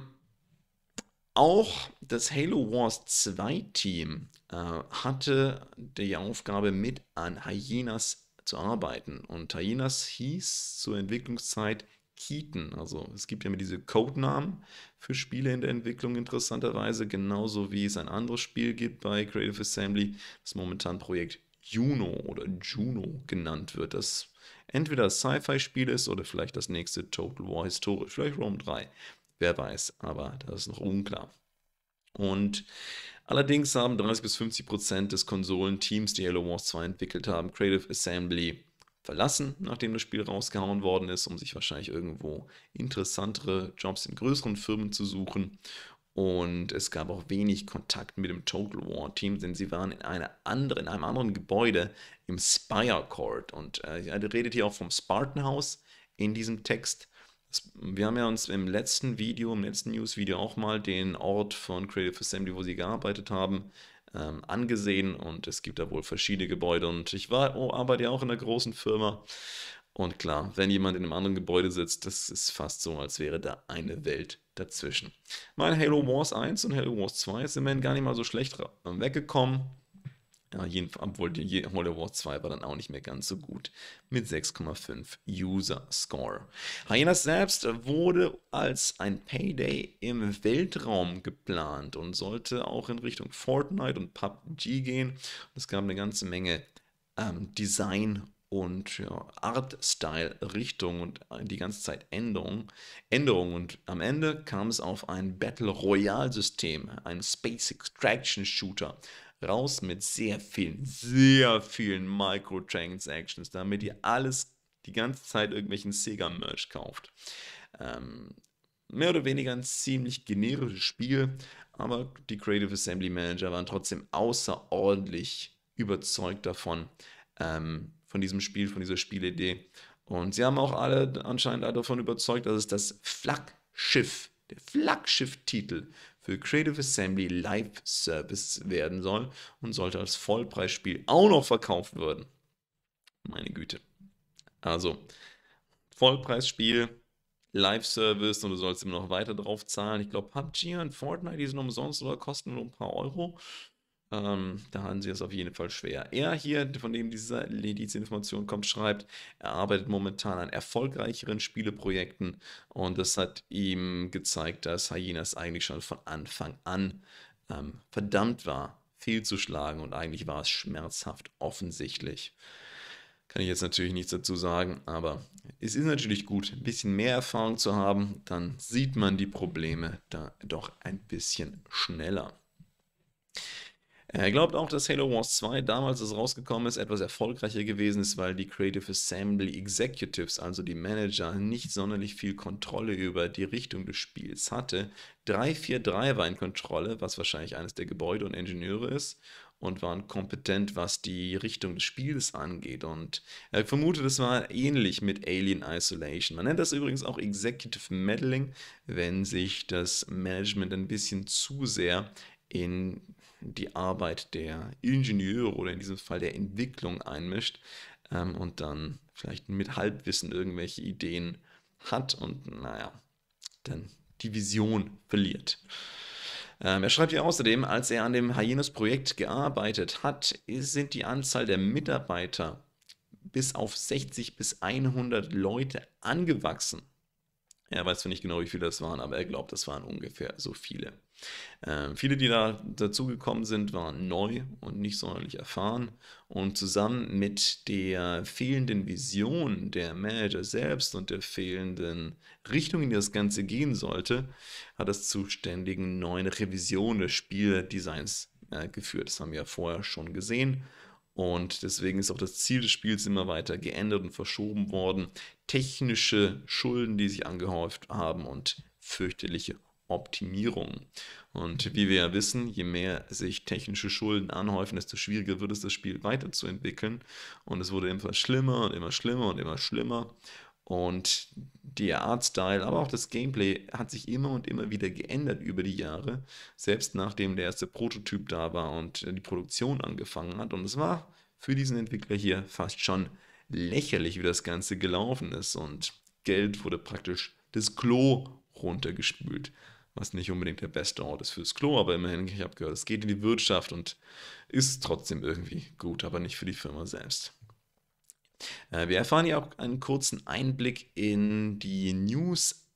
auch das Halo Wars 2 Team äh, hatte die Aufgabe, mit an Hyenas zu arbeiten. Und Hyenas hieß zur Entwicklungszeit Keaton. Also es gibt ja immer diese Codenamen für Spiele in der Entwicklung interessanterweise, genauso wie es ein anderes Spiel gibt bei Creative Assembly, das momentan Projekt Juno oder Juno genannt wird, das entweder Sci-Fi-Spiel ist oder vielleicht das nächste Total War historisch, vielleicht Rome 3, wer weiß, aber das ist noch unklar. Und allerdings haben 30 bis 50 Prozent des Konsolenteams, die Halo Wars 2 entwickelt haben, Creative Assembly verlassen, nachdem das Spiel rausgehauen worden ist, um sich wahrscheinlich irgendwo interessantere Jobs in größeren Firmen zu suchen. Und es gab auch wenig Kontakt mit dem Total War Team, denn sie waren in, einer andere, in einem anderen Gebäude im Spire Court. Und äh, ihr redet hier auch vom Spartan House in diesem Text. Wir haben ja uns im letzten Video, im letzten News-Video auch mal den Ort von Creative Assembly, wo sie gearbeitet haben, ähm, angesehen und es gibt da wohl verschiedene Gebäude und ich war, oh, arbeite ja auch in einer großen Firma. Und klar, wenn jemand in einem anderen Gebäude sitzt, das ist fast so, als wäre da eine Welt dazwischen. Mein Halo Wars 1 und Halo Wars 2 sind immerhin gar nicht mal so schlecht äh, weggekommen. Ja, jeden, obwohl die, die Hall Award 2 war dann auch nicht mehr ganz so gut mit 6,5 User Score. Hyenas selbst wurde als ein Payday im Weltraum geplant und sollte auch in Richtung Fortnite und PUBG gehen. Es gab eine ganze Menge ähm, Design und ja, Art-Style-Richtung und die ganze Zeit Änderungen. Änderung. Und am Ende kam es auf ein Battle-Royale-System, ein Space Extraction Shooter raus mit sehr vielen, sehr vielen Microtransactions, damit ihr alles die ganze Zeit irgendwelchen Sega-Merch kauft. Ähm, mehr oder weniger ein ziemlich generisches Spiel, aber die Creative Assembly Manager waren trotzdem außerordentlich überzeugt davon, ähm, von diesem Spiel, von dieser Spielidee. Und sie haben auch alle anscheinend davon überzeugt, dass es das Flaggschiff, der Flaggschiff-Titel für Creative Assembly Live Service werden soll und sollte als Vollpreisspiel auch noch verkauft werden. Meine Güte. Also, Vollpreisspiel, Live-Service und du sollst immer noch weiter drauf zahlen. Ich glaube, PUBG und Fortnite, die sind umsonst oder kosten nur ein paar Euro. Ähm, da hatten sie es auf jeden Fall schwer. Er hier, von dem diese, diese Information kommt, schreibt, er arbeitet momentan an erfolgreicheren Spieleprojekten und das hat ihm gezeigt, dass Hyenas eigentlich schon von Anfang an ähm, verdammt war, fehlzuschlagen und eigentlich war es schmerzhaft offensichtlich. Kann ich jetzt natürlich nichts dazu sagen, aber es ist natürlich gut, ein bisschen mehr Erfahrung zu haben, dann sieht man die Probleme da doch ein bisschen schneller. Er äh, glaubt auch, dass Halo Wars 2 damals, als es rausgekommen ist, etwas erfolgreicher gewesen ist, weil die Creative Assembly Executives, also die Manager, nicht sonderlich viel Kontrolle über die Richtung des Spiels hatte. 343 war in Kontrolle, was wahrscheinlich eines der Gebäude und Ingenieure ist und waren kompetent, was die Richtung des Spiels angeht. Und er vermutet, es war ähnlich mit Alien Isolation. Man nennt das übrigens auch Executive Meddling, wenn sich das Management ein bisschen zu sehr in die Arbeit der Ingenieure oder in diesem Fall der Entwicklung einmischt ähm, und dann vielleicht mit Halbwissen irgendwelche Ideen hat und naja, dann die Vision verliert. Ähm, er schreibt hier außerdem, als er an dem Hyenas-Projekt gearbeitet hat, sind die Anzahl der Mitarbeiter bis auf 60 bis 100 Leute angewachsen. Er weiß zwar nicht genau, wie viele das waren, aber er glaubt, das waren ungefähr so viele. Äh, viele, die da dazugekommen sind, waren neu und nicht sonderlich erfahren. Und zusammen mit der fehlenden Vision der Manager selbst und der fehlenden Richtung, in die das Ganze gehen sollte, hat das zu ständigen neuen Revision des Spieldesigns äh, geführt. Das haben wir ja vorher schon gesehen. Und deswegen ist auch das Ziel des Spiels immer weiter geändert und verschoben worden. Technische Schulden, die sich angehäuft haben und fürchterliche Optimierung. Und wie wir ja wissen, je mehr sich technische Schulden anhäufen, desto schwieriger wird es, das Spiel weiterzuentwickeln. Und es wurde immer schlimmer und immer schlimmer und immer schlimmer. Und der Artstyle, aber auch das Gameplay hat sich immer und immer wieder geändert über die Jahre, selbst nachdem der erste Prototyp da war und die Produktion angefangen hat. Und es war für diesen Entwickler hier fast schon lächerlich, wie das Ganze gelaufen ist. Und Geld wurde praktisch das Klo runtergespült was nicht unbedingt der beste Ort ist fürs Klo, aber immerhin, ich habe gehört, es geht in die Wirtschaft und ist trotzdem irgendwie gut, aber nicht für die Firma selbst. Äh, wir erfahren hier auch einen kurzen Einblick in die News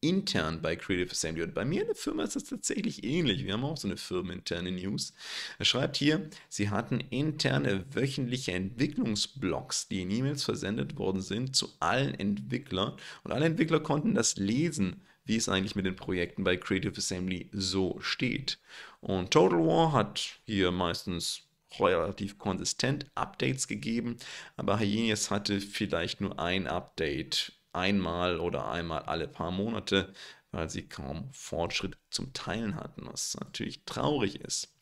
intern bei Creative Assembly. Und bei mir in der Firma ist das tatsächlich ähnlich. Wir haben auch so eine firmeninterne News. Er schreibt hier, sie hatten interne wöchentliche Entwicklungsblogs, die in E-Mails versendet worden sind zu allen Entwicklern. Und alle Entwickler konnten das lesen, wie es eigentlich mit den Projekten bei Creative Assembly so steht. Und Total War hat hier meistens relativ konsistent Updates gegeben, aber Hyenas hatte vielleicht nur ein Update einmal oder einmal alle paar Monate, weil sie kaum Fortschritt zum Teilen hatten, was natürlich traurig ist.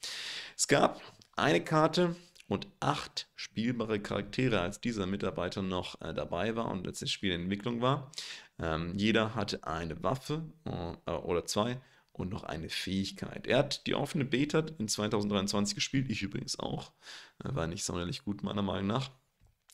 Es gab eine Karte und acht spielbare Charaktere, als dieser Mitarbeiter noch äh, dabei war und als das Spiel in Entwicklung war. Ähm, jeder hatte eine Waffe äh, oder zwei und noch eine Fähigkeit. Er hat die offene Beta in 2023 gespielt, ich übrigens auch. Äh, war nicht sonderlich gut, meiner Meinung nach.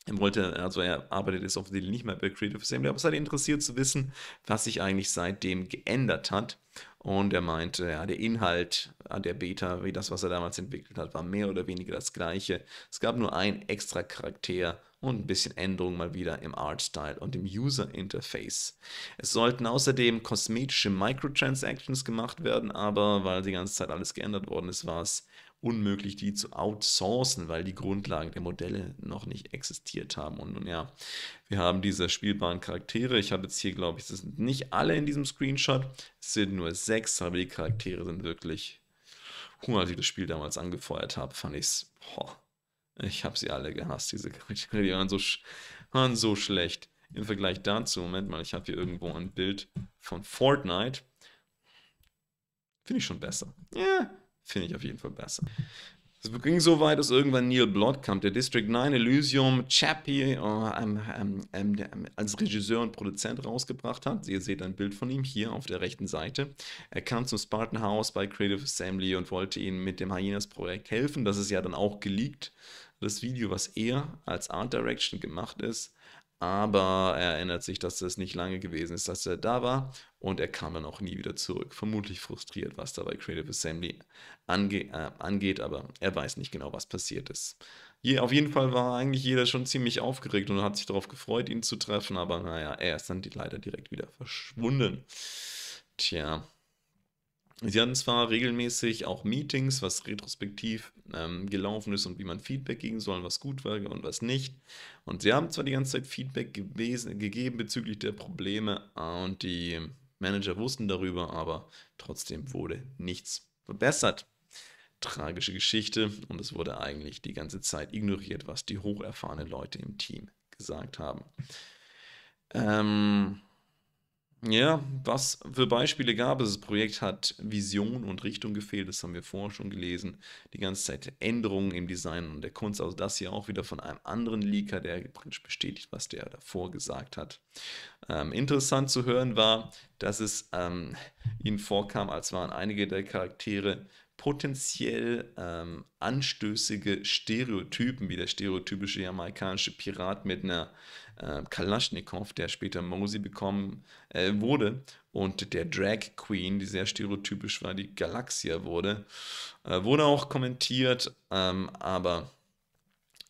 Er wollte, also er arbeitet jetzt offensichtlich nicht mehr bei Creative Assembly, aber es hat ihn interessiert zu wissen, was sich eigentlich seitdem geändert hat. Und er meinte, ja, der Inhalt äh, der Beta, wie das, was er damals entwickelt hat, war mehr oder weniger das gleiche. Es gab nur einen extra Charakter, und ein bisschen Änderungen mal wieder im Artstyle und im User Interface. Es sollten außerdem kosmetische Microtransactions gemacht werden, aber weil die ganze Zeit alles geändert worden ist, war es unmöglich, die zu outsourcen, weil die Grundlagen der Modelle noch nicht existiert haben. Und nun ja, wir haben diese spielbaren Charaktere. Ich habe jetzt hier, glaube ich, das sind nicht alle in diesem Screenshot. Es sind nur sechs, aber die Charaktere sind wirklich. Huh, als ich das Spiel damals angefeuert habe, fand ich es ich habe sie alle gehasst, diese Charaktere. Die waren so, waren so schlecht. Im Vergleich dazu, Moment mal, ich habe hier irgendwo ein Bild von Fortnite. Finde ich schon besser. Ja, finde ich auf jeden Fall besser. Es ging so weit, dass irgendwann Neil Blott der District 9, Elysium, Chappie oh, ähm, ähm, ähm, ähm, als Regisseur und Produzent rausgebracht hat. Ihr seht ein Bild von ihm hier auf der rechten Seite. Er kam zum Spartan House bei Creative Assembly und wollte ihnen mit dem Hyenas-Projekt helfen. Das ist ja dann auch geleakt, das Video, was er als Art Direction gemacht ist aber er erinnert sich, dass das nicht lange gewesen ist, dass er da war und er kam dann auch nie wieder zurück. Vermutlich frustriert, was dabei Creative Assembly ange äh, angeht, aber er weiß nicht genau, was passiert ist. Je, auf jeden Fall war eigentlich jeder schon ziemlich aufgeregt und hat sich darauf gefreut, ihn zu treffen, aber naja, er ist dann leider direkt wieder verschwunden. Tja, Sie hatten zwar regelmäßig auch Meetings, was retrospektiv ähm, gelaufen ist und wie man Feedback geben soll, was gut war und was nicht. Und sie haben zwar die ganze Zeit Feedback gewesen, gegeben bezüglich der Probleme und die Manager wussten darüber, aber trotzdem wurde nichts verbessert. Tragische Geschichte und es wurde eigentlich die ganze Zeit ignoriert, was die hocherfahrenen Leute im Team gesagt haben. Ähm, ja, was für Beispiele gab es? Das Projekt hat Vision und Richtung gefehlt, das haben wir vorher schon gelesen. Die ganze Zeit Änderungen im Design und der Kunst, also das hier auch wieder von einem anderen Leaker, der bestätigt, was der davor gesagt hat. Ähm, interessant zu hören war, dass es ähm, ihnen vorkam, als waren einige der Charaktere potenziell ähm, anstößige Stereotypen, wie der stereotypische jamaikanische Pirat mit einer äh, Kalaschnikow, der später Mosi bekommen äh, wurde, und der Drag Queen, die sehr stereotypisch war, die Galaxia wurde, äh, wurde auch kommentiert, ähm, aber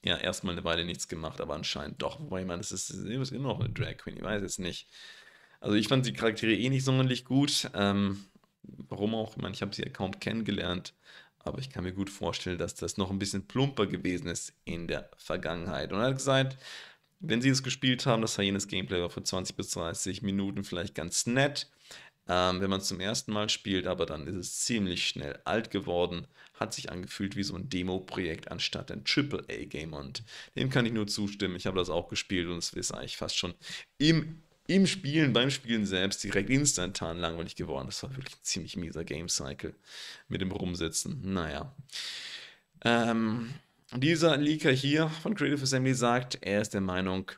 ja, erstmal eine Weile nichts gemacht, aber anscheinend doch. Wobei ich meine, das ist, das ist immer noch eine Drag Queen, ich weiß es nicht. Also ich fand die Charaktere eh nicht sonderlich gut. Ähm, warum auch, ich meine, ich habe sie ja kaum kennengelernt, aber ich kann mir gut vorstellen, dass das noch ein bisschen plumper gewesen ist in der Vergangenheit. Und er hat gesagt, wenn sie es gespielt haben, das war jenes Gameplay war für 20 bis 30 Minuten vielleicht ganz nett. Ähm, wenn man es zum ersten Mal spielt, aber dann ist es ziemlich schnell alt geworden, hat sich angefühlt wie so ein Demo-Projekt anstatt ein AAA-Game und dem kann ich nur zustimmen. Ich habe das auch gespielt und es ist eigentlich fast schon im im Spielen, beim Spielen selbst direkt instantan langweilig geworden. Das war wirklich ein ziemlich mieser Game Cycle mit dem Rumsitzen. Naja. Ähm, dieser Leaker hier von Creative Assembly sagt, er ist der Meinung,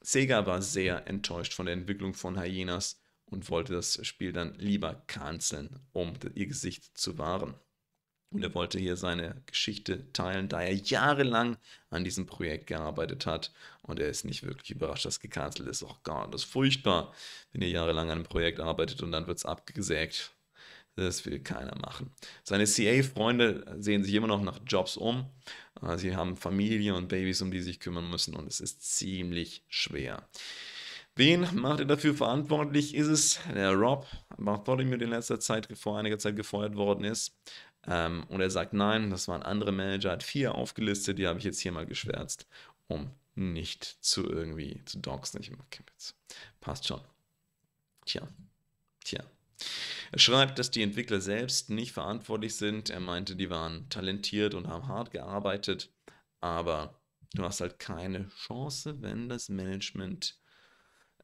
Sega war sehr enttäuscht von der Entwicklung von Hyenas und wollte das Spiel dann lieber canceln, um ihr Gesicht zu wahren. Und er wollte hier seine Geschichte teilen, da er jahrelang an diesem Projekt gearbeitet hat. Und er ist nicht wirklich überrascht, dass gecancelt ist. Oh Gott, das ist furchtbar, wenn ihr jahrelang an einem Projekt arbeitet und dann wird es abgesägt. Das will keiner machen. Seine CA-Freunde sehen sich immer noch nach Jobs um. Äh, sie haben Familie und Babys, um die sie sich kümmern müssen. Und es ist ziemlich schwer. Wen macht er dafür verantwortlich? Ist es der Rob, Bartholomew, der in letzter Zeit, vor einiger Zeit gefeuert worden ist. Ähm, und er sagt, nein, das waren andere Manager, hat vier aufgelistet, die habe ich jetzt hier mal geschwärzt, um nicht zu irgendwie zu doxen. Ich mache okay, passt schon. Tja, tja. Er schreibt, dass die Entwickler selbst nicht verantwortlich sind. Er meinte, die waren talentiert und haben hart gearbeitet, aber du hast halt keine Chance, wenn das Management,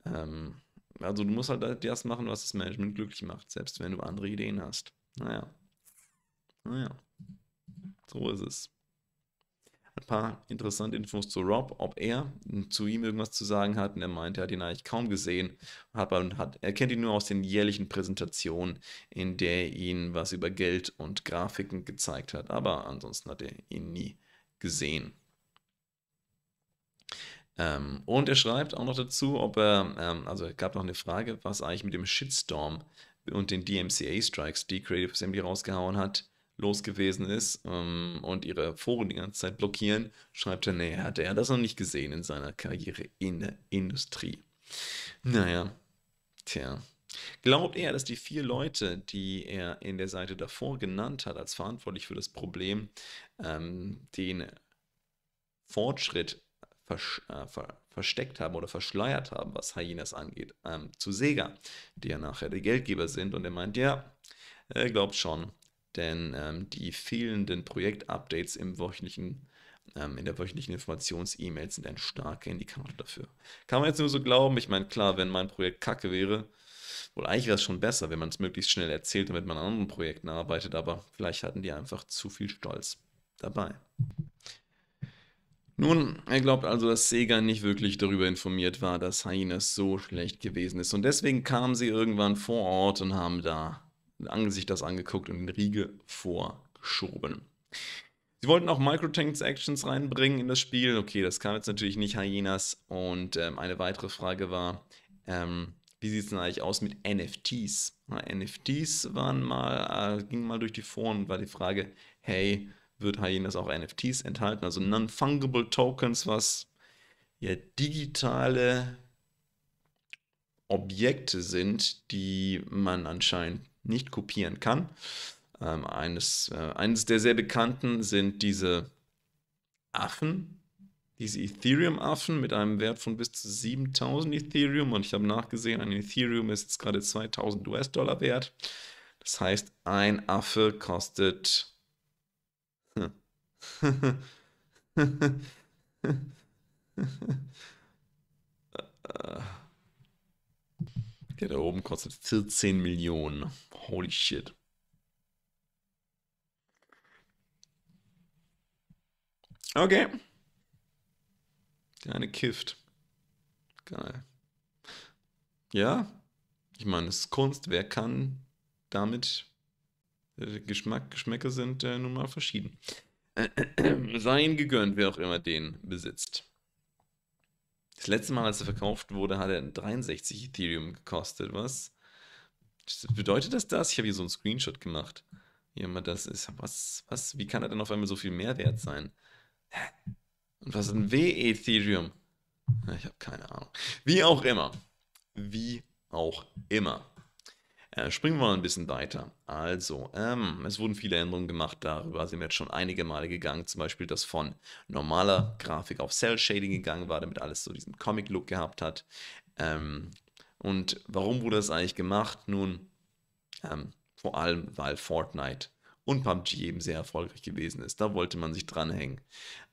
ähm, also du musst halt das machen, was das Management glücklich macht, selbst wenn du andere Ideen hast. Naja, naja, ah so ist es. Ein paar interessante Infos zu Rob, ob er zu ihm irgendwas zu sagen hat. Und er meinte, er hat ihn eigentlich kaum gesehen. Hat, hat, er kennt ihn nur aus den jährlichen Präsentationen, in der ihn was über Geld und Grafiken gezeigt hat. Aber ansonsten hat er ihn nie gesehen. Ähm, und er schreibt auch noch dazu, ob er, ähm, also es gab noch eine Frage, was eigentlich mit dem Shitstorm und den DMCA-Strikes, die Creative Assembly rausgehauen hat, los gewesen ist ähm, und ihre Foren die ganze Zeit blockieren, schreibt er, nee, hat er das noch nicht gesehen in seiner Karriere in der Industrie. Naja, tja. Glaubt er, dass die vier Leute, die er in der Seite davor genannt hat, als verantwortlich für das Problem, ähm, den Fortschritt vers äh, ver versteckt haben oder verschleiert haben, was Hyenas angeht, ähm, zu Sega, die ja nachher die Geldgeber sind? Und er meint, ja, er glaubt schon, denn ähm, die fehlenden Projektupdates im wöchentlichen ähm, in der wöchentlichen Informations-E-Mail sind ein starker Indikator dafür. Kann man jetzt nur so glauben, ich meine, klar, wenn mein Projekt kacke wäre, wohl eigentlich wäre es schon besser, wenn man es möglichst schnell erzählt, damit man an anderen Projekten arbeitet, aber vielleicht hatten die einfach zu viel Stolz dabei. Nun, er glaubt also, dass Sega nicht wirklich darüber informiert war, dass Hyenas so schlecht gewesen ist. Und deswegen kamen sie irgendwann vor Ort und haben da sich das angeguckt und den Riegel vorgeschoben. Sie wollten auch Microtanks-Actions reinbringen in das Spiel. Okay, das kam jetzt natürlich nicht Hyenas. Und ähm, eine weitere Frage war, ähm, wie sieht es denn eigentlich aus mit NFTs? Na, NFTs waren mal, äh, gingen mal durch die Foren und war die Frage, hey, wird Hyenas auch NFTs enthalten? Also Non-Fungible Tokens, was ja digitale Objekte sind, die man anscheinend nicht kopieren kann. Ähm, eines, äh, eines der sehr bekannten sind diese Affen, diese Ethereum-Affen mit einem Wert von bis zu 7000 Ethereum. Und ich habe nachgesehen, ein Ethereum ist jetzt gerade 2000 US-Dollar wert. Das heißt, ein Affe kostet. [laughs] Äh, der da oben kostet 14 Millionen. Holy shit. Okay. Der eine kifft. Geil. Ja, ich meine, es ist Kunst. Wer kann damit äh, Geschmack, Geschmäcker sind äh, nun mal verschieden. [clears throat] Sein gegönnt, wer auch immer den besitzt. Das letzte Mal, als er verkauft wurde, hat er 63 Ethereum gekostet, was? Bedeutet das das? Ich habe hier so einen Screenshot gemacht. Hier das ist. Was, was? Wie kann er denn auf einmal so viel mehr wert sein? Und was ist ein W-Ethereum? Ich habe keine Ahnung. Wie auch immer. Wie auch immer. Äh, springen wir mal ein bisschen weiter. Also, ähm, es wurden viele Änderungen gemacht darüber. Sind wir jetzt schon einige Male gegangen. Zum Beispiel, dass von normaler Grafik auf Cell Shading gegangen war, damit alles so diesen Comic-Look gehabt hat. Ähm, und warum wurde das eigentlich gemacht? Nun, ähm, vor allem, weil Fortnite und PUBG eben sehr erfolgreich gewesen ist. Da wollte man sich dranhängen.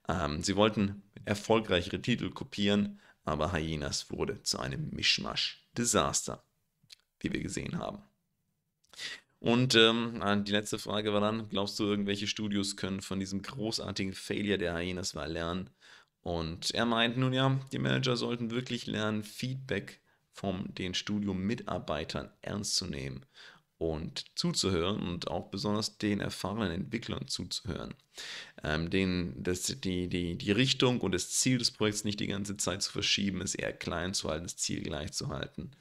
Ähm, sie wollten erfolgreichere Titel kopieren, aber Hyenas wurde zu einem Mischmasch-Desaster wie wir gesehen haben. Und ähm, ah, die letzte Frage war dann, glaubst du, irgendwelche Studios können von diesem großartigen Failure der Hyenas mal lernen? Und er meint nun ja, die Manager sollten wirklich lernen, Feedback von den Studio-Mitarbeitern ernst zu nehmen und zuzuhören und auch besonders den erfahrenen Entwicklern zuzuhören. Ähm, den, das, die, die, die Richtung und das Ziel des Projekts nicht die ganze Zeit zu verschieben, es eher klein zu halten, das Ziel gleich zu halten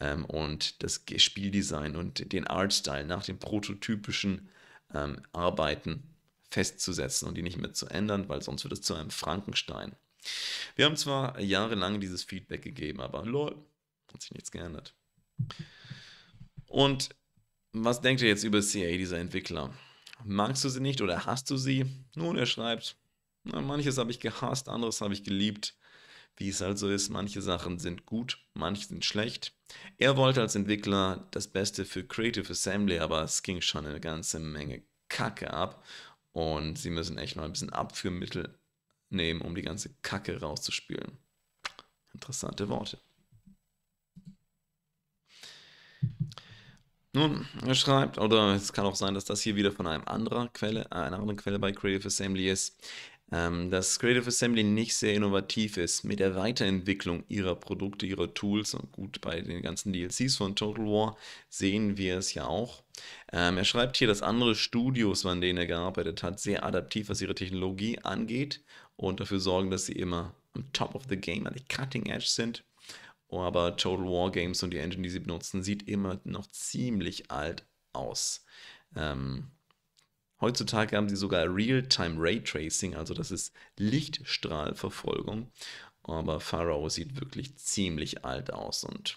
ähm, und das Spieldesign und den Artstyle nach den prototypischen ähm, Arbeiten festzusetzen und die nicht mehr zu ändern, weil sonst wird es zu einem Frankenstein. Wir haben zwar jahrelang dieses Feedback gegeben, aber lol, hat sich nichts geändert. Und was denkt ihr jetzt über CA, dieser Entwickler? Magst du sie nicht oder hast du sie? Nun, er schreibt, manches habe ich gehasst, anderes habe ich geliebt. Wie es also ist, manche Sachen sind gut, manche sind schlecht. Er wollte als Entwickler das Beste für Creative Assembly, aber es ging schon eine ganze Menge Kacke ab. Und sie müssen echt mal ein bisschen Abführmittel nehmen, um die ganze Kacke rauszuspülen. Interessante Worte. Nun, er schreibt, oder es kann auch sein, dass das hier wieder von einem anderen Quelle, einer anderen Quelle bei Creative Assembly ist ähm, dass Creative Assembly nicht sehr innovativ ist mit der Weiterentwicklung ihrer Produkte, ihrer Tools. Und gut, bei den ganzen DLCs von Total War sehen wir es ja auch. Ähm, er schreibt hier, dass andere Studios, an denen er gearbeitet hat, sehr adaptiv, was ihre Technologie angeht und dafür sorgen, dass sie immer am Top of the Game, an der Cutting Edge sind. Oh, aber Total War Games und die Engine, die sie benutzen, sieht immer noch ziemlich alt aus. Ähm, Heutzutage haben sie sogar Real-Time Raytracing, also das ist Lichtstrahlverfolgung. Aber Pharaoh sieht wirklich ziemlich alt aus und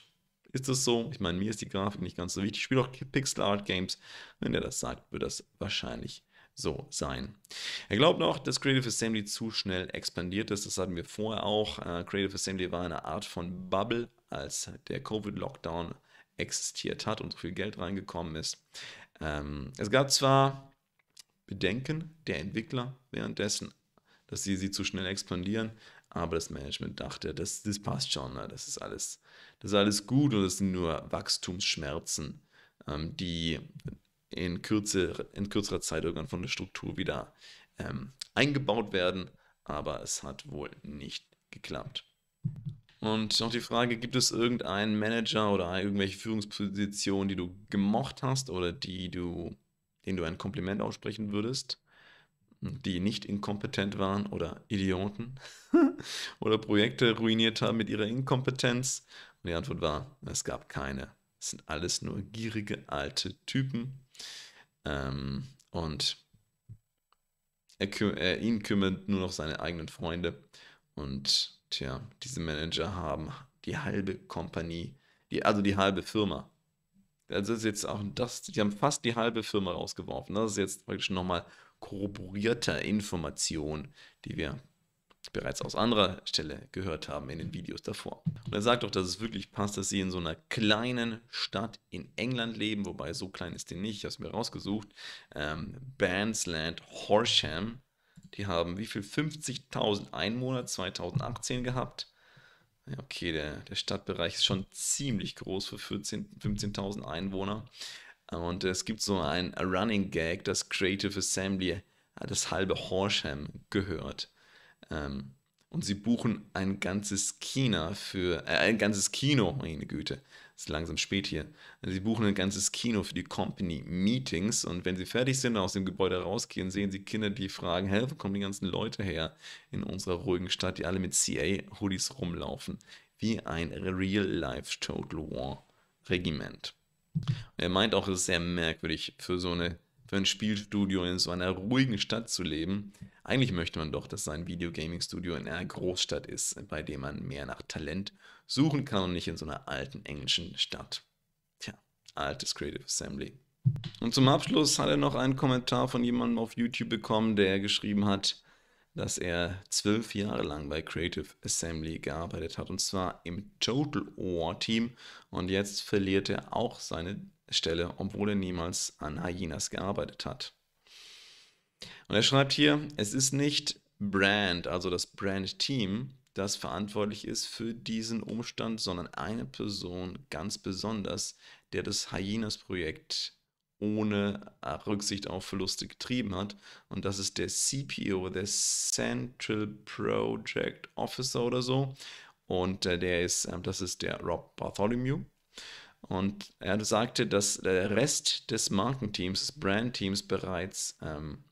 ist das so? Ich meine, mir ist die Grafik nicht ganz so wichtig. Ich spiele auch Pixel Art Games. Wenn er das sagt, wird das wahrscheinlich so sein. Er glaubt noch, dass Creative Assembly zu schnell expandiert ist. Das hatten wir vorher auch. Äh, Creative Assembly war eine Art von Bubble, als der Covid-Lockdown existiert hat und so viel Geld reingekommen ist. Ähm, es gab zwar Bedenken der Entwickler währenddessen, dass sie sie zu schnell expandieren. Aber das Management dachte, das, das passt schon, ne? das, ist alles, das ist alles gut und das sind nur Wachstumsschmerzen, ähm, die in, Kürze, in kürzerer Zeit irgendwann von der Struktur wieder ähm, eingebaut werden. Aber es hat wohl nicht geklappt. Und noch die Frage, gibt es irgendeinen Manager oder irgendwelche Führungspositionen, die du gemocht hast oder die du denen du ein Kompliment aussprechen würdest, die nicht inkompetent waren oder Idioten [laughs] oder Projekte ruiniert haben mit ihrer Inkompetenz? Und die Antwort war, es gab keine. Es sind alles nur gierige alte Typen. Ähm, und er, er, ihn kümmert nur noch seine eigenen Freunde. Und tja, diese Manager haben die halbe Kompanie, die, also die halbe Firma also ist jetzt auch das, die haben fast die halbe Firma rausgeworfen. Ne? Das ist jetzt praktisch nochmal korroborierter Information, die wir bereits aus anderer Stelle gehört haben in den Videos davor. Und er sagt auch, dass es wirklich passt, dass sie in so einer kleinen Stadt in England leben, wobei so klein ist die nicht, ich habe es mir rausgesucht. Ähm, Bansland Horsham, die haben wie viel? 50.000 Einwohner 2018 gehabt ja, okay, der, der Stadtbereich ist schon ziemlich groß für 15.000 Einwohner. Und es gibt so ein Running Gag, dass Creative Assembly das halbe Horsham gehört. Ähm, und sie buchen ein ganzes China für, äh, ein ganzes Kino, meine Güte, es ist langsam spät hier. Also sie buchen ein ganzes Kino für die Company Meetings und wenn sie fertig sind, aus dem Gebäude rausgehen, sehen sie Kinder, die fragen, hey, wo kommen die ganzen Leute her in unserer ruhigen Stadt, die alle mit CA-Hoodies rumlaufen. Wie ein Real-Life Total War-Regiment. er meint auch, es ist sehr merkwürdig für so eine für ein Spielstudio in so einer ruhigen Stadt zu leben. Eigentlich möchte man doch, dass sein Videogaming-Studio in einer Großstadt ist, bei dem man mehr nach Talent und suchen kann und nicht in so einer alten englischen Stadt. Tja, altes Creative Assembly. Und zum Abschluss hat er noch einen Kommentar von jemandem auf YouTube bekommen, der geschrieben hat, dass er zwölf Jahre lang bei Creative Assembly gearbeitet hat und zwar im Total War Team und jetzt verliert er auch seine Stelle, obwohl er niemals an Hyenas gearbeitet hat. Und er schreibt hier, es ist nicht Brand, also das Brand Team, das verantwortlich ist für diesen Umstand, sondern eine Person ganz besonders, der das Hyenas-Projekt ohne äh, Rücksicht auf Verluste getrieben hat. Und das ist der CPO, der Central Project Officer oder so. Und äh, der ist, ähm, das ist der Rob Bartholomew. Und er sagte, dass der Rest des Markenteams, des Brandteams bereits ähm,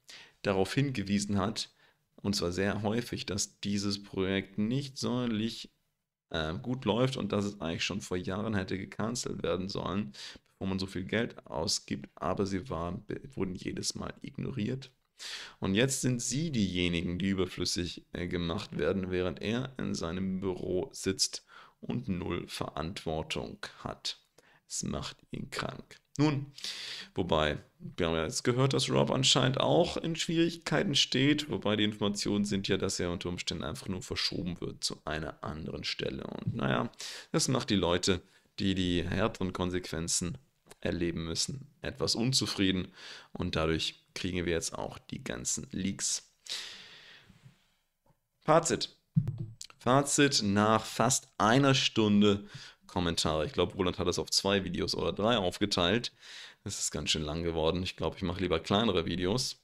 darauf hingewiesen hat, und zwar sehr häufig, dass dieses Projekt nicht sonderlich äh, gut läuft und dass es eigentlich schon vor Jahren hätte gecancelt werden sollen, bevor man so viel Geld ausgibt, aber sie waren, wurden jedes Mal ignoriert. Und jetzt sind sie diejenigen, die überflüssig äh, gemacht werden, während er in seinem Büro sitzt und null Verantwortung hat. Es macht ihn krank. Nun, wobei, wir haben ja jetzt gehört, dass Rob anscheinend auch in Schwierigkeiten steht, wobei die Informationen sind ja, dass er unter Umständen einfach nur verschoben wird zu einer anderen Stelle. Und naja, das macht die Leute, die die härteren Konsequenzen erleben müssen, etwas unzufrieden und dadurch kriegen wir jetzt auch die ganzen Leaks. Fazit. Fazit nach fast einer Stunde Kommentare. Ich glaube, Roland hat das auf zwei Videos oder drei aufgeteilt. Es ist ganz schön lang geworden. Ich glaube, ich mache lieber kleinere Videos.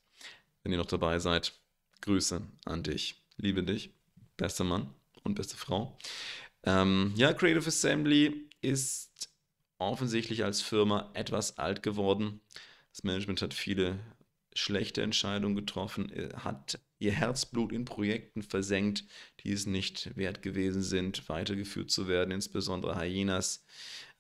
Wenn ihr noch dabei seid, Grüße an dich. Liebe dich. Bester Mann und beste Frau. Ähm, ja, Creative Assembly ist offensichtlich als Firma etwas alt geworden. Das Management hat viele schlechte Entscheidungen getroffen, äh, hat ihr Herzblut in Projekten versenkt, die es nicht wert gewesen sind, weitergeführt zu werden, insbesondere Hyenas.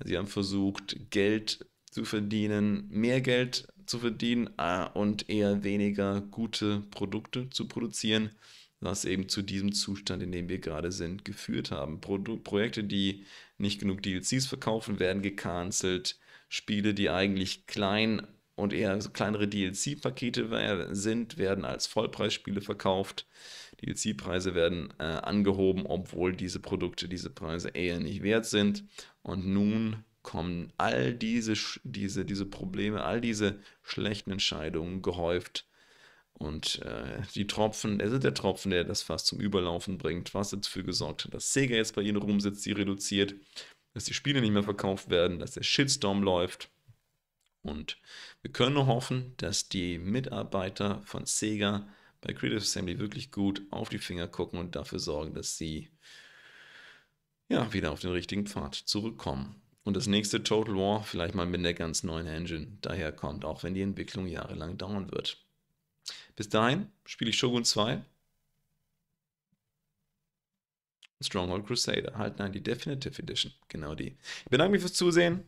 Sie haben versucht, Geld zu verdienen, mehr Geld zu verdienen äh, und eher weniger gute Produkte zu produzieren, was eben zu diesem Zustand, in dem wir gerade sind, geführt haben. Pro Projekte, die nicht genug DLCs verkaufen, werden gecancelt. Spiele, die eigentlich klein und eher kleinere DLC-Pakete sind, werden als Vollpreisspiele verkauft. DLC-Preise werden äh, angehoben, obwohl diese Produkte diese Preise eher nicht wert sind. Und nun kommen all diese, diese, diese Probleme, all diese schlechten Entscheidungen gehäuft. Und äh, die Tropfen, es also ist der Tropfen, der das fast zum Überlaufen bringt, was dafür gesorgt hat, dass Sega jetzt bei ihnen rumsitzt, sie reduziert, dass die Spiele nicht mehr verkauft werden, dass der Shitstorm läuft und wir können nur hoffen, dass die Mitarbeiter von Sega bei Creative Assembly wirklich gut auf die Finger gucken und dafür sorgen, dass sie ja, wieder auf den richtigen Pfad zurückkommen. Und das nächste Total War vielleicht mal mit der ganz neuen Engine daherkommt, auch wenn die Entwicklung jahrelang dauern wird. Bis dahin spiele ich Shogun 2. Stronghold Crusader, halt nein, die Definitive Edition, genau die. Ich bedanke mich fürs Zusehen